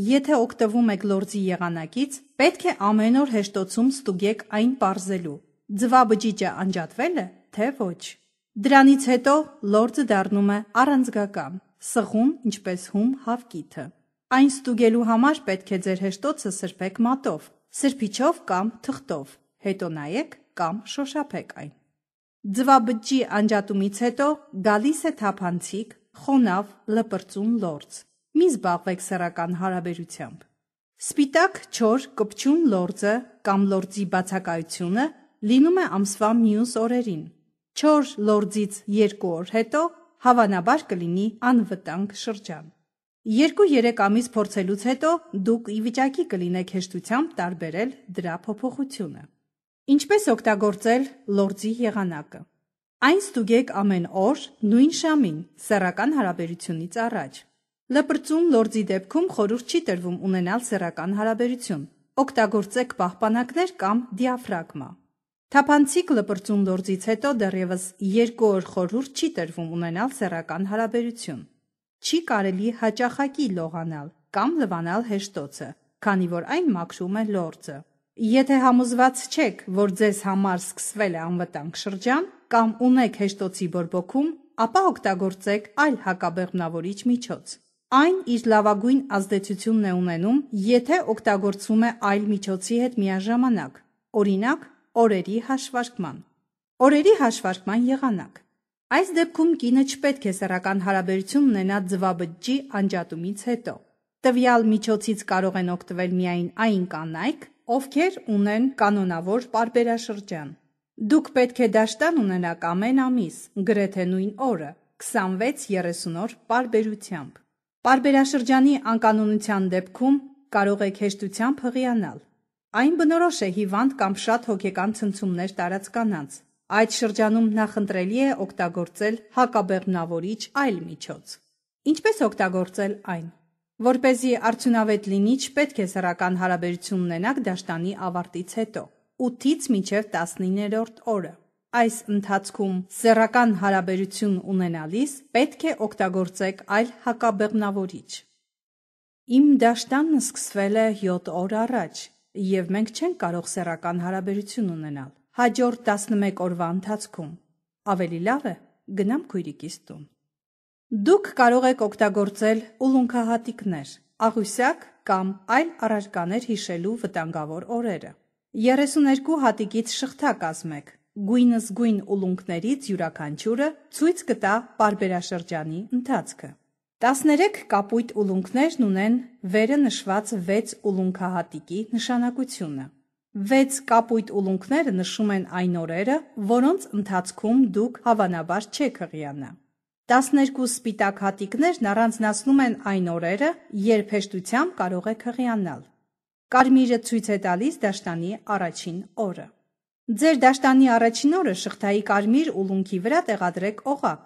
[SPEAKER 1] Եթե օգտվում եք լորձի եղանակից, պետք է ամեն օր հեշտոցում ստուգեք այն parzելու. ձվաբջիջը անջատվել է, թե ոչ։ Դրանից հետո լորձը դառնում է առանձգական, սղում, ինչպես հում հավկիթը։ Այն ստուգելու համար պետք է ձեր հեշտոցը սրբեք մատով, սրբիչով կամ թղթով, հետո նայեք կամ շոշափեք այն։ Ձվաբջի անջատումից հետո գալիս է թափանցիկ, խոնավ, լպրծուն լորձ։ Մի զբաղվեք սեռական հարաբերությամբ։ Սպիտակ, չոր, կպչուն լորձը կամ լորձի բացակայությունը լինում է ամսվա մյուս օրերին։ Չոր լորձից 2 օր հետո հավանաբար կլինի անվտանգ շրջան։ 2-3 ամիս փորձելուց հետո դուք ի վիճակի կլինեք հեշտությամբ տարբերել դրա փոփոխությունը։ Ինչպես օգտագործել լորձի եղանակը։ Այն ստուգեք ամեն օր նույն շամին, սեռական հարաբերությունից առաջ։ Լպրծուն լորձի դեպքում խորուրդ չի տրվում ունենալ սեռական հարաբերություն։ Օգտագործեք պահպանակներ կամ դիաֆրագմա։ Թափանցիկ լպրծուն լորձից հետո դեռևս 2 օր խորուրդ չի տրվում ունենալ սեռական հարաբերություն։ Չի կարելի հաճախակի լողանալ կամ լվանալ հեշտոցը, քանի որ այն մաքրում է լորձը։ Եթե համոզված չեք, որ ձեզ համար սկսվել է անվտանգ շրջան կամ ունեք հեշտոցի բորբոքում, ապա օգտագործեք այլ հակաբեղմնավորիչ միջոց։ Այն իր լավագույն ազդեցությունն է ունենում, եթե օգտագործվում է այլ միջոցի հետ միաժամանակ, օրինակ, օրերի հաշվարկման։ Օրերի հաշվարկման եղանակ։ Այս դեպքում կինը չպետք է սեռական հարաբերություն ունենա ձվաբջջի անջատումից հետո։ Տվյալ միջոցից կարող են օգտվել միայն այն կանայք, ովքեր ունեն կանոնավոր պարբերաշրջան։ Դուք պետք է դաշտան ունենաք ամեն ամիս, գրեթե նույն օրը, 26-30 օր պարբերությամբ։ Պարբերաշրջանի անկանոնության դեպքում կարող եք հեշտությամբ հղիանալ։ Այն բնորոշ է հիվանդ կամ շատ հոգեկան ցնցումներ տարած կանանց։ Այդ շրջանում նախընտրելի է օգտագործել հակաբեղմնավորիչ այլ միջոց։ Ինչպես օգտագործել այն։ Որ เป զի արդյունավետ լինի, չպետք է սեռական հարաբերություն ունենաք դաշտանի ավարտից հետո 8-ից մինչև 19-րդ օրը։ Այս ընթացքում սեռական հարաբերություն ունենալիս պետք է օգտագործեք այլ հակաբեղմնավորիչ։ Իմ դաշտանն սկսվել է 7 օր առաջ, եւ մենք չենք կարող սեռական հարաբերություն ունենալ։ Հաջորդ 11 օրվա ընթացքում ավելի լավ է գնամ քույրիկիս տուն։ Դուք կարող եք օգտագործել ուլունքահատիկներ, աղյուսակ կամ այլ առարկաներ հիշելու վտանգավոր օրերը։ 32 հատիկից շղթա կազմեք գույնզգույն ուլունքներից յուրաքանչյուրը ցույց կտա պարբերաշրջանի ընթացքը։ 13 կապույտ ուլունքներն ունեն վերը նշված 6 ուլունքահատիկի նշանակությունը։ 6 կապույտ ուլունքները նշում են այն օրերը, որոնց ընթացքում դուք հավանաբար չեք հղիանա։ 12 սպիտակ հատիկներն առանձնացնում են այն օրերը, երբ հեշտությամբ կարող եք հղիանալ։ Կարմիրը ցույց է տալիս դաշտանի առաջին օրը։ Ձեր դաշտանի առաջին օրը շղթայի կարմիր ուլունքի վրա տեղադրեք օղակ։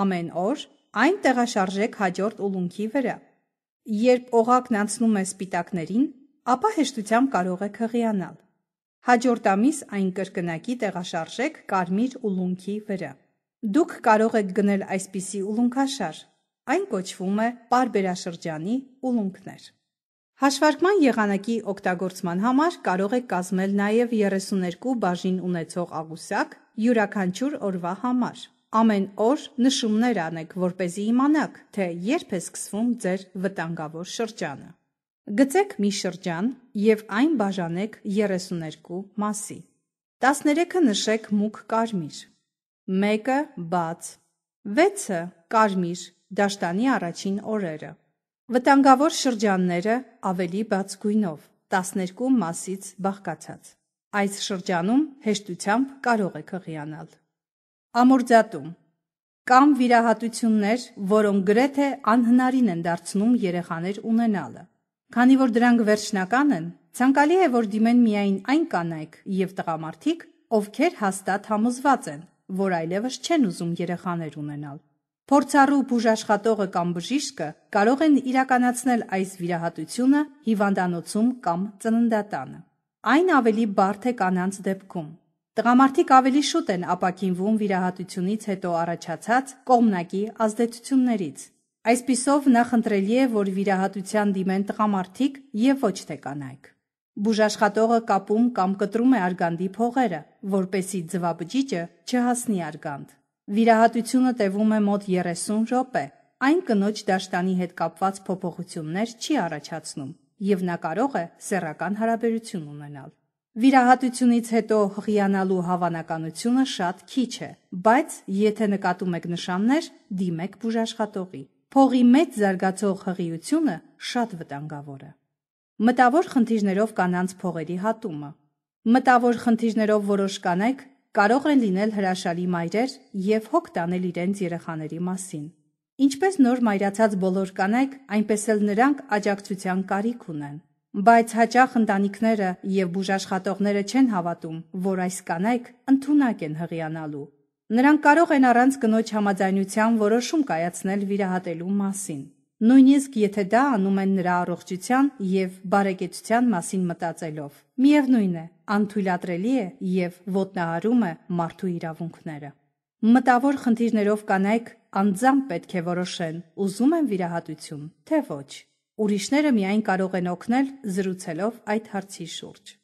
[SPEAKER 1] Ամեն օր այն տեղաշարժեք հաջորդ ուլունքի վրա։ Երբ օղակն անցնում է սպիտակներին, ապա հեշտությամբ կարող եք հղիանալ։ Հաջորդ ամիս այն կրկնակի տեղաշարժեք կարմիր ուլունքի վրա։ Դուք կարող եք գնել այսպիսի ուլունքաշար։ Այն կոչվում է պարբերաշրջանի ուլունքներ։ Հաշվարկման եղանակի օգտագործման համար կարող եք կազմել նաև 32 բաժին ունեցող աղյուսակ յուրաքանչյուր օրվա համար։ Ամեն օր նշումներ անեք, որպեսզի իմանաք, թե երբ է սկսվում ձեր վտանգավոր շրջանը։ Գծեք մի շրջան եւ այն բաժանեք 32 մասի։ 13-ը նշեք մուգ կարմիր։ 1-ը բաց։ 6-ը կարմիր, դաշտանի առաջին օրերը։ Վտանգավոր շրջանները ավելի բաց գույնով 12 մասից բաղկացած։ Այս շրջանում հեշտությամբ կարող է քղիանալ։ Ամորձատում կամ վիրահատություններ, որոնք գրեթե անհնարին են դարձնում երեխաներ ունենալը։ Քանի որ դրանք վերջնական են, ցանկալի է որ դիմեն միայն այն կանայք եւ տղամարդիկ, ովքեր հաստատ համոզված են, որ այլևս չեն ուզում երեխաներ ունենալ։ Փորձառու բուժաշխատողը կամ բժիշկը կարող են իրականացնել այս վիրահատությունը հիվանդանոցում կամ ծննդատանը։ Այն ավելի բարդ է կանանց դեպքում։ Տղամարդիկ ավելի շուտ են ապակինվում վիրահատությունից հետո առաջացած կողմնակի ազդեցություններից։ Այսպիսով նախընտրելի է, որ վիրահատության դիմեն տղամարդիկ եւ ոչ թե կանայք։ Բուժաշխատողը կապում կամ կտրում է արգանդի փողերը, որպեսի ձվաբջիջը չհասնի արգանդ։ Վիրահատությունը տևում է մոտ 30 րոպե։ Այն կնոջ դաշտանի հետ կապված փոփոխություններ չի առաջացնում եւ նա կարող է սեռական հարաբերություն ունենալ։ Վիրահատությունից հետո հղիանալու հավանականությունը շատ քիչ է, բայց եթե նկատում եք նշաններ, դիմեք բուժաշխատողի։ Փողի մեծ զարգացող հղիությունը շատ վտանգավոր է։ Մտավոր խնդիրներով կանանց փողերի հատումը։ Մտավոր խնդիրներով որոշ կանայք կարող են լինել հրաշալի մայրեր եւ հոգ տանել իրենց երեխաների մասին։ Ինչպես նոր մայրացած բոլոր կանայք, այնպես էլ նրանք աջակցության կարիք ունեն։ Բայց հաճախ ընտանիքները եւ բուժաշխատողները չեն հավատում, որ այս կանայք ընդունակ են հղիանալու։ Նրանք կարող են առանց կնոջ համաձայնության որոշում կայացնել վիրահատելու մասին նույնիսկ եթե դա անում են նրա առողջության եւ բարեկեցության մասին մտածելով։ Միևնույն է, անթույլատրելի է եւ ոտնահարում է մարդու իրավունքները։ Մտավոր խնդիրներով կանայք անձամբ պետք է որոշեն՝ ուզում են վիրահատություն, թե ոչ։ Ուրիշները միայն կարող են օգնել զրուցելով այդ հարցի շուրջ։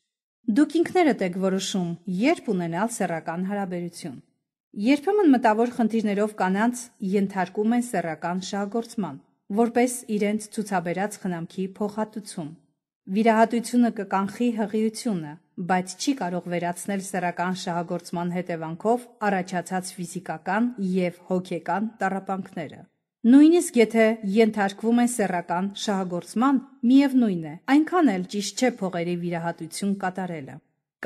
[SPEAKER 1] Դուք ինքներդ եք որոշում, երբ ունենալ սեռական հարաբերություն։ Երբեմն մտավոր խնդիրներով կանանց ենթարկում են սեռական շահագործման, որպես իրենց ցուցաբերած խնամքի փոխհատուցում։ Վիրահատությունը կկանխի հղիությունը, բայց չի կարող վերացնել սեռական շահագործման հետևանքով առաջացած ֆիզիկական եւ հոգեկան տարապանքները։ Նույնիսկ եթե ենթարկվում են սեռական շահագործման, միևնույն է, այնքան էլ ճիշտ չէ փողերի վիրահատություն կատարելը։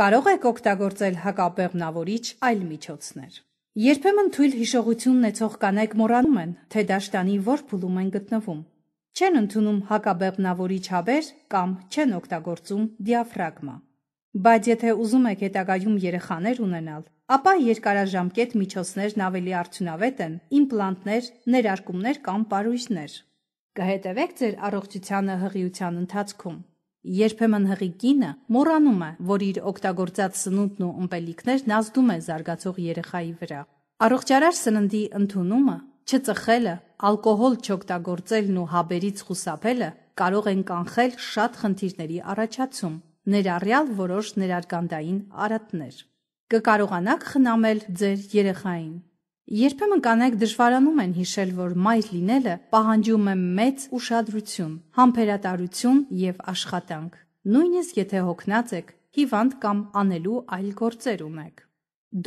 [SPEAKER 1] Կարող եք օգտագործել հակաբեղմնավորիչ այլ միջոցներ։ Երբեմն թույլ հիշողություն ունեցող կանայք մոռանում են, թե դաշտանի որ փուլում են գտնվում։ Չեն ընդունում հակաբեղմնավորիչ հաբեր կամ չեն օգտագործում դիաֆրագմա։ Բայց եթե ուզում եք հետագայում երեխաներ ունենալ, ապա երկարաժամկետ միջոցներն ավելի արդյունավետ են՝ իմպլանտներ, ներարկումներ կամ պարույժներ։ Կհետևեք ձեր առողջությանը հղիության ընթացքում։ Երբեմն հղի կինը մոռանում է, որ իր օգտագործած սնունդն ու ըմպելիքներն ազդում է զարգացող երեխայի վրա։ Առողջարար սննդի ընդունումը, չծխելը, ալկոհոլ չօգտագործելն ու հաբերից խուսափելը կարող են կանխել շատ խնդիրների առաջացում, ներառյալ որոշ ներարգանդային արատներ։ Կկարողանաք խնամել ձեր երեխային։ Երբեմն կանայք դժվարանում են հիշել, որ մայր լինելը պահանջում է մեծ ուշադրություն, համբերատարություն եւ աշխատանք։ Նույնիսկ եթե հոգնած եք, հիվանդ կամ անելու այլ գործեր ունեք։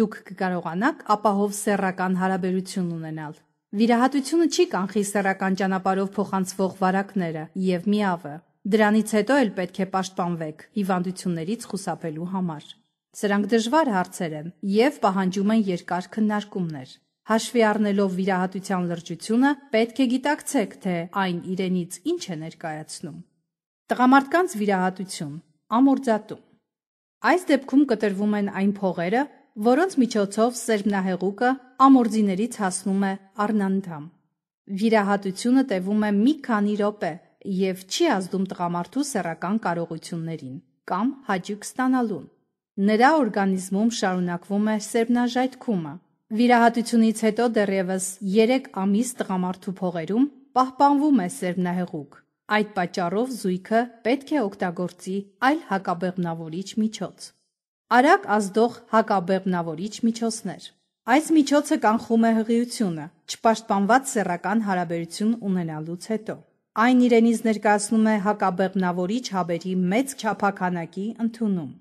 [SPEAKER 1] Դուք կկարողանաք ապահով սեռական հարաբերություն ունենալ։ Վիրահատությունը չի կանխի սեռական ճանապարհով փոխանցվող վարակները եւ միավը։ Դրանից հետո էլ պետք է պաշտպանվեք հիվանդություններից խուսափելու համար։ Սրանք դժվար հարցեր են եւ պահանջում են երկար քննարկումներ։ Հաշվի առնելով վիրահատության լրջությունը, պետք է գիտակցեք, թե այն իրենից ինչ է ներկայացնում։ Տղամարդկանց վիրահատություն, ամորձատում։ Այս դեպքում կտրվում են այն փողերը, որոնց միջոցով սերմնահեղուկը ամորձիներից հասնում է արնանդամ։ Վիրահատությունը տևում է մի քանի րոպե եւ չի ազդում տղամարդու սեռական կարողություններին կամ հաճույք ստանալուն։ Նրա օրգանիզմում շարունակվում է սերմնաժայթքումը, Վիրահատությունից հետո դեռևս 3 ամիս տղամարդու փողերում պահպանվում է սերմնահեղուկ։ Այդ պատճառով զույգը պետք է օգտագործի այլ հակաբեղմնավորիչ միջոց։ Արագ ազդող հակաբեղմնավորիչ միջոցներ։ Այս միջոցը կանխում է հղիությունը, չպաշտպանված սեռական հարաբերություն ունենալուց հետո։ Այն իրենից ներկայացնում է հակաբեղմնավորիչ հաբերի մեծ չափականակի ընդունում։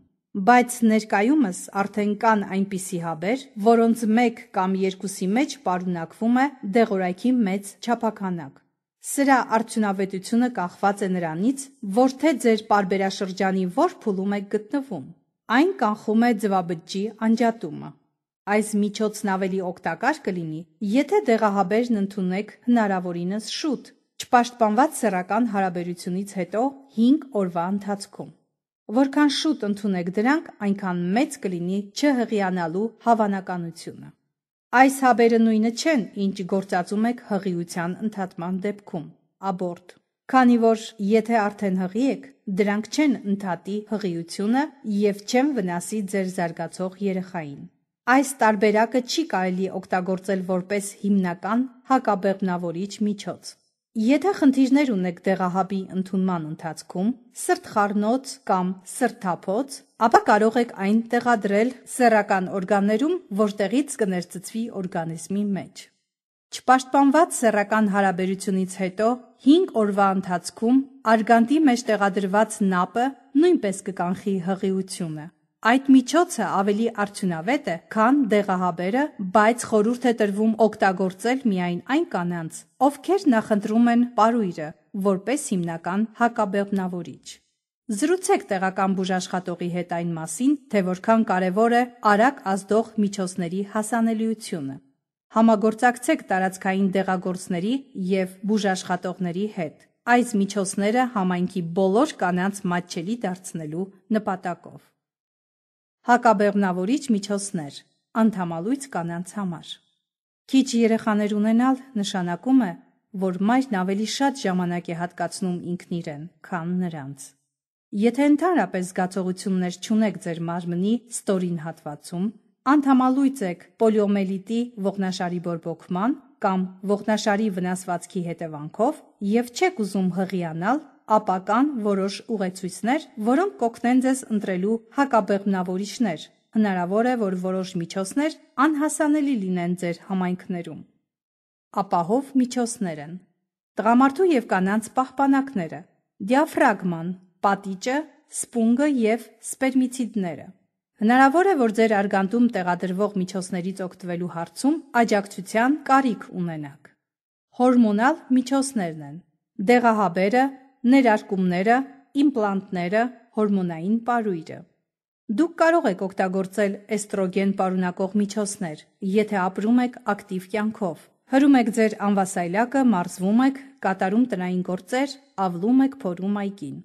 [SPEAKER 1] Բայց ներկայումս արդեն կան այնպիսի հաբեր, որոնց մեկ կամ երկուսի մեջ պարունակվում է դեղորայքի մեծ չափականակ։ Սրա արդյունավետությունը կախված է նրանից, որ թե ձեր պարբերաշրջանի որ փուլում եք գտնվում։ Այն կանխում է ձվաբջջի անջատումը։ Այս միջոցն ավելի օգտակար կլինի, եթե դեղահաբերն ընդունեք հնարավորինս շուտ, չպաշտպանված սեռական հարաբերությունից հետո 5 օրվա ընթացքում։ Որքան շուտ ընդունեք դրանք, այնքան մեծ կլինի չհղիանալու հավանականությունը։ Այս հաբերը նույնը չեն, ինչ գործածում եք հղիության ընդհատման դեպքում՝ աբորտ։ Քանի որ եթե արդեն հղի եք, դրանք չեն ընդհատի հղիությունը եւ չեն վնասի ձեր զարգացող երեխային։ Այս տարբերակը չի կարելի օգտագործել որպես հիմնական հակաբեղմնավորիչ միջոց։ Եթե խնդիրներ ունեք դեղահաբի ընդունման ընթացքում, սրտխառնոց կամ սրտափոց, ապա կարող եք այն տեղադրել սեռական օրգաններում, որտեղից կներծծվի օրգանիզմի մեջ։ Չպաշտպանված սեռական հարաբերությունից հետո 5 օրվա ընթացքում արգանդի մեջ տեղադրված նապը նույնպես կկանխի հղիությունը։ Այդ միջոցը ավելի արդյունավետ է, քան դեղահաբերը, բայց խորուրդ է տրվում օգտագործել միայն այն կանանց, ովքեր նախընտրում են պարույրը որպես հիմնական հակաբեղմնավորիչ։ Զրուցեք տեղական բուժաշխատողի հետ այն մասին, թե որքան կարևոր է արագ ազդող միջոցների հասանելիությունը։ Համագործակցեք տարածքային դեղագործների եւ բուժաշխատողների հետ։ Այս միջոցները համայնքի բոլոր կանանց մատչելի դարձնելու նպատակով հակաբեղմնավորիչ միջոցներ, անդամալույց կանանց համար։ Քիչ երեխաներ ունենալ նշանակում է, որ մայրն ավելի շատ ժամանակ է հատկացնում ինքն իրեն, քան նրանց։ Եթե ընդհանրապես զգացողություններ չունեք ձեր մարմնի ստորին հատվածում, անդամալույց եք պոլիոմելիտի ողնաշարի բորբոքման կամ ողնաշարի վնասվածքի հետևանքով եւ չեք ուզում հղիանալ ապական որոշ ուղեցույցներ, որոնք կօգնեն ձեզ ընտրելու հակաբեղմնավորիչներ։ Հնարավոր է, որ որոշ միջոցներ անհասանելի լինեն ձեր համայնքներում։ Ապահով միջոցներ են տղամարդու եւ կանանց պահպանակները, դիաֆրագման, պատիճը, սպունգը եւ սպերմիցիդները։ Հնարավոր է, որ ձեր արգանդում տեղադրվող միջոցներից օգտվելու հարցում աջակցության կարիք ունենաք։ Հորմոնալ միջոցներն են՝ դեղահաբերը, ներարկումները, իմպլանտները, հորմոնային պարույրը։ Դուք կարող եք օգտագործել էստրոգեն պարունակող միջոցներ, եթե ապրում եք ակտիվ կյանքով։ Հրում եք ձեր անվասայլակը, մարզվում եք, կատարում տնային գործեր, ավլում եք փորում այգին։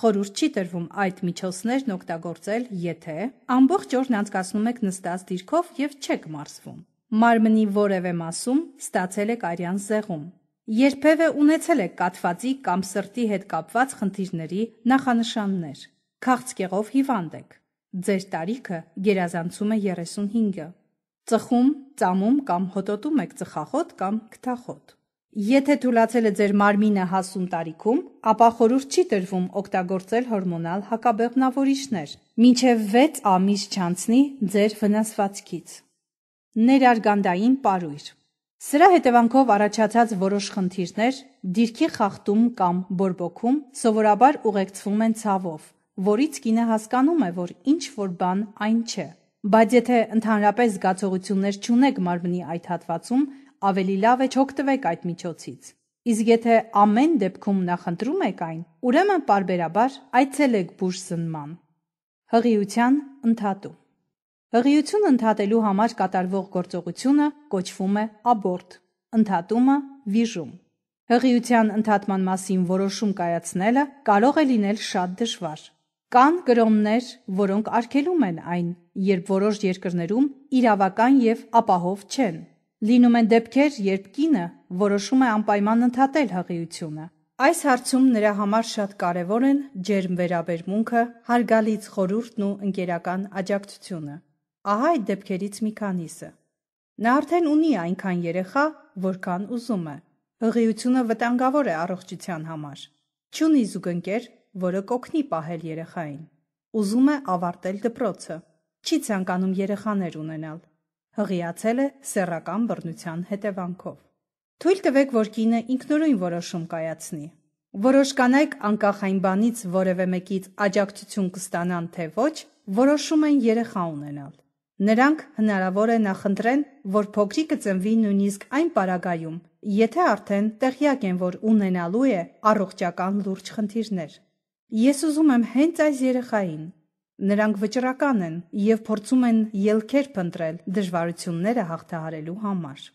[SPEAKER 1] Խորուրդ չի տրվում այդ միջոցներն օգտագործել, եթե ամբողջ օրն անցկացնում եք նստած դիրքով եւ չեք մարզվում։ Մարմնի որևէ մասում ստացել եք արյան զեղում, երբևէ ունեցել եք կաթվածի կամ սրտի հետ կապված խնդիրների նախանշաններ։ Քաղցկեղով հիվանդ եք։ Ձեր տարիքը գերազանցում է 35-ը։ Ծխում, ծամում կամ հոտոտում եք ծխախոտ կամ քթախոտ։ Եթե թուլացել է ձեր մարմինը հասուն տարիքում, ապա խորուրդ չի տրվում օգտագործել հորմոնալ հակաբեղմնավորիչներ, մինչև 6 ամիս չանցնի ձեր վնասվածքից։ Ներարգանդային պարույր Սրա հետևանքով առաջացած որոշ խնդիրներ դիրքի խախտում կամ բորբոքում սովորաբար ուղեկցվում են ցավով, որից կինը հասկանում է, որ ինչ որ բան այն չէ։ Բայց եթե ընդհանրապես զգացողություններ չունեք մարմնի այդ հատվածում, ավելի լավ է չօգտվեք այդ միջոցից։ Իսկ եթե ամեն դեպքում նախընտրում եք այն, ուրեմն parberabar այցելեք բուժ զննման։ Հղիության ընդհատում Հղիություն ընդհատելու համար կատարվող գործողությունը կոչվում է աբորտ, ընդհատումը վիժում։ Հղիության ընդհատման մասին որոշում կայացնելը կարող է լինել շատ դժվար։ Կան գրոմներ, որոնք արգելում են այն, երբ որոշ երկրներում իրավական եւ ապահով չեն։ Լինում են դեպքեր, երբ կինը որոշում է անպայման ընդհատել հղիությունը, Այս հարցում նրա համար շատ կարևոր են ջերմ վերաբերմունքը, հարգալից խորհուրդն ու ընկերական աջակցությունը։ Ահա այդ դեպքերից մի քանիսը։ Նա արդեն ունի այնքան երեխա, որքան ուզում է։ Հղիությունը վտանգավոր է առողջության համար։ Չունի զուգընկեր, որը կոգնի պահել երեխային։ Ուզում է ավարտել դպրոցը։ Չի ցանկանում երեխաներ ունենալ։ Հղիացել է սեռական բռնության հետևանքով։ Թույլ տվեք, որ կինը ինքնուրույն որոշում կայացնի։ Որոշ կանայք անկախ այն բանից, որևէ մեկից աջակցություն կստանան թե ոչ, որոշում են երեխա ունենալ։ Նրանք հնարավոր է նախընտրեն, որ փոքրիկը ծնվի նույնիսկ այն պարագայում, եթե արդեն տեղյակ են, որ ունենալու է առողջական լուրջ խնդիրներ։ Ես ուզում եմ հենց այս երեխային։ Նրանք վճռական են եւ փորձում են ելքեր փնտրել դժվարությունները հաղթահարելու համար։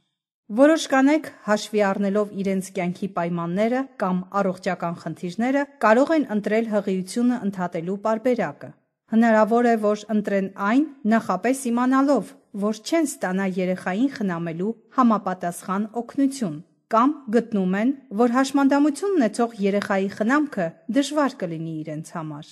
[SPEAKER 1] Որոշ կանեք հաշվի առնելով իրենց կյանքի պայմանները կամ առողջական խնդիրները կարող են ընտրել հղիությունը ընդհատելու պարբերակը։ Հնարավոր է, որ ընտրեն այն նախապես իմանալով, որ չեն ստանա երեխային խնամելու համապատասխան օգնություն, կամ գտնում են, որ հաշմանդամություն ունեցող երեխայի խնամքը դժվար կլինի իրենց համար։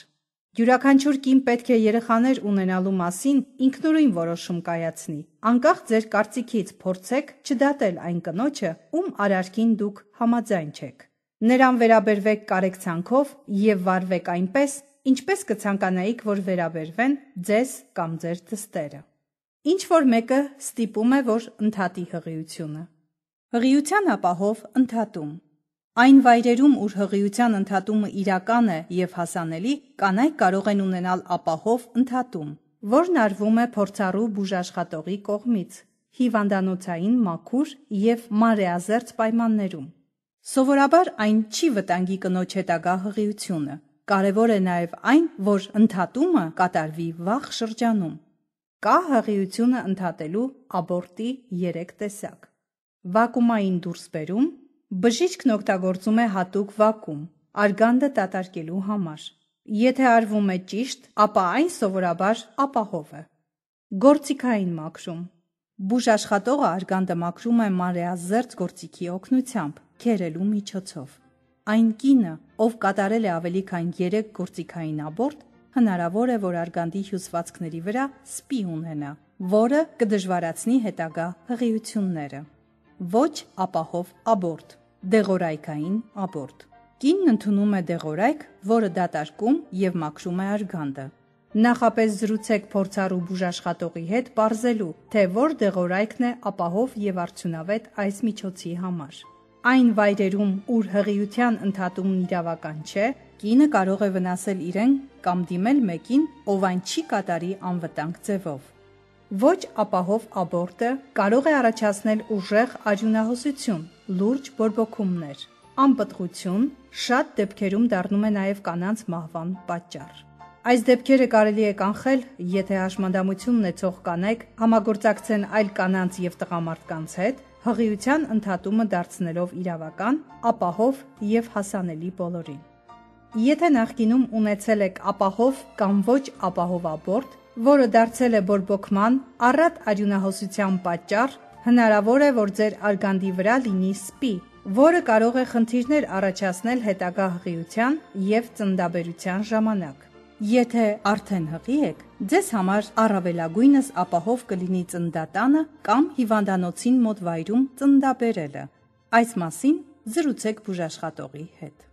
[SPEAKER 1] Յուրաքանչյուր կին պետք է երեխաներ ունենալու մասին ինքնուրույն որոշում կայացնի։ Անկախ ձեր կարծիքից փորձեք չդատել այն կնոջը, ում արարքին դուք համաձայն չեք։ Նրան վերաբերվեք կարեկցանքով եւ վարվեք այնպես, Ինչպես կցանկանայիք, որ վերաբերվեն ձեզ կամ ձեր դստերը։ Ինչ որ մեկը ստիպում է, որ ընդհատի հղիությունը։ Հղիության ապահով ընդհատում։ Այն վայրերում, ուր հղիության ընդհատումը իրական է եւ հասանելի, կանայք կարող են ունենալ ապահով ընդհատում, որն արվում է փորձառու բուժաշխատողի կողմից, հիվանդանոցային մաքուր եւ մարեազերծ պայմաններում։ Սովորաբար այն չի վտանգի կնոջ հետագա հղիությունը Կարևոր է նաև այն, որ ընդհատումը կատարվի վաղ շրջանում։ Կա հղիությունը ընդհատելու աբորտի 3 տեսակ։ Վակումային դուրսբերում բժիշկն օգտագործում է հատուկ վակում արգանդը տատարկելու համար։ Եթե արվում է ճիշտ, ապա այն սովորաբար ապահով է։ Գործիքային մաքրում Բուժ աշխատողը արգանդը մաքրում է մանրեազերծ գործիքի օգնությամբ, քերելու միջոցով այն կինը, ով կատարել է ավելի քան 3 գործիքային աբորտ, հնարավոր է, որ արգանդի հյուսվածքների վրա սպի ունենա, որը կդժվարացնի հետագա հղիությունները։ Ոչ ապահով աբորտ, դեղորայքային աբորտ։ Կինն ընդունում է դեղորայք, որը դատարկում եւ մաքրում է արգանդը։ Նախապես զրուցեք փորձառու բուժաշխատողի հետ, ողրզելու, թե որ դեղորայքն է ապահով եւ արդյունավետ այս միջոցի համար այն վայրերում, ուր հղիության ընդհատումն իրավական չէ, կինը կարող է վնասել իրեն կամ դիմել մեկին, ով այն չի կատարի անվտանգ ձևով։ Ոչ ապահով աբորտը կարող է առաջացնել ուժեղ արյունահոսություն, լուրջ բորբոքումներ, անպտղություն, շատ դեպքերում դառնում է նաև կանանց մահվան պատճառ։ Այս դեպքերը կարելի է կանխել, եթե հաշմանդամություն ունեցող կանայք համագործակցեն այլ կանանց եւ տղամարդկանց հետ հղիության ընդհատումը դարձնելով իրավական, ապահով եւ հասանելի բոլորին։ Եթե նախկինում ունեցել եք ապահով կամ ոչ ապահով աբորտ, որը դարձել է բորբոքման առատ արյունահոսության պատճառ, հնարավոր է, որ ձեր արգանդի վրա լինի սպի, որը կարող է խնդիրներ առաջացնել հետագա հղիության եւ ծնդաբերության ժամանակ։ Եթե արդեն հղի եք, ձեզ համար առավելագույնս ապահով կլինի ծնդատանը կամ հիվանդանոցին մոտ վայրում ծնդաբերելը։ Այս մասին զրուցեք բուժաշխատողի հետ։